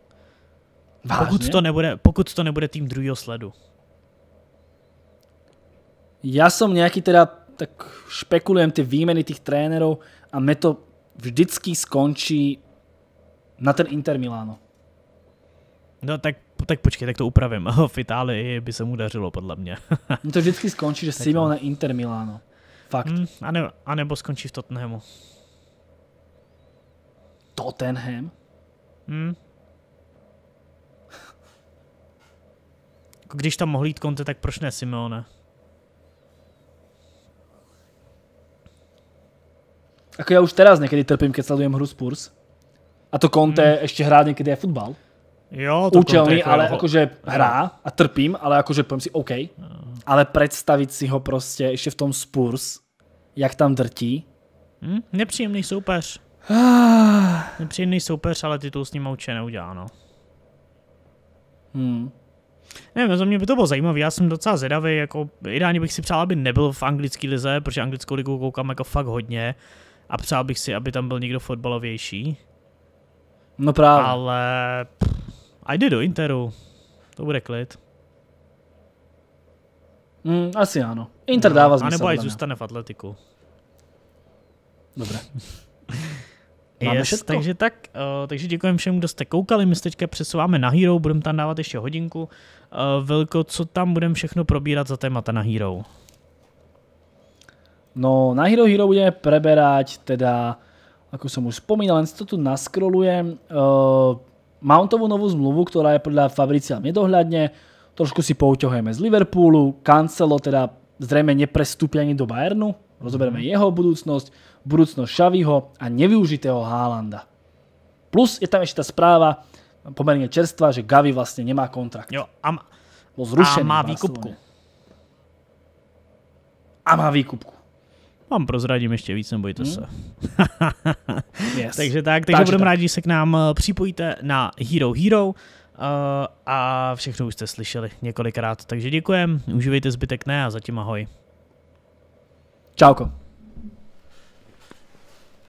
Vážně? Pokud to, nebude, pokud to nebude tým druhého sledu. Já jsem nějaký teda tak špekulujem tie výmeny tých trénerov a mne to vždycky skončí na ten Inter Milano. No tak, tak počkej, tak to upravím. V Itálii by se mu dařilo, podle mě. Mně to vždycky skončí, že na Inter Milano. Fakt. Mm, a, nebo, a nebo skončí v Tottenhamu. Tottenham? Mm. Když tam mohl jít Conte, tak proč ne Simeone? Ako ja už teraz niekedy trpím, keď sledujem hru Spurs. A to Conte mm. ešte hrá niekedy aj futbal. Jo, to Účelný, Conte jako ale akože hrá a trpím, ale akože poviem si OK. Uh. Ale predstaviť si ho proste ešte v tom Spurs, jak tam drtí. Mm, nepříjemný soupeř. nepříjemný soupeř, ale titul s ním určitě neudělá, no. Hmm. Nevím, no, za mě by to bylo zajímavé, já jsem docela zvědavý, jako ideálně bych si přál, aby nebyl v anglické lize, protože anglickou ligu koukám jako fakt hodně a přál bych si, aby tam byl někdo fotbalovější. No právě. Ale a jde do Interu. To bude klid. Mm, asi ano. Inter no, dává smysl. A nebo zůstane v Atletiku. Dobré. yes, takže tak, uh, takže děkujeme všem, kdo jste koukali, my se teďka přesouváme na Hero, budeme tam dávat ještě hodinku. Uh, eh, Velko, co tam budeme všechno probírat za témata na Hero? No, na Hero Hero budeme preberať teda, ako som už spomínal, len si to tu naskrolujem, uh, Mountovú novú zmluvu, ktorá je podľa Fabricia nedohľadne, trošku si pouťohujeme z Liverpoolu, Cancelo teda zrejme neprestúpi ani do Bayernu, rozoberieme mhm. jeho budúcnosť, budúcnosť Xaviho a nevyužitého Haalanda. Plus je tam ešte tá správa pomerne čerstvá, že Gavi vlastne nemá kontrakt. Jo, a, a má výkupku. A má výkupku. Vám prozradím ještě víc, nebojte hmm. se. yes. takže tak, takže, budeme rádi, když se k nám eh, připojíte na Hero Hero. Uh, a všechno už jste slyšeli několikrát. Takže děkujem, užívejte zbytek ne a zatím ahoj. Čauko.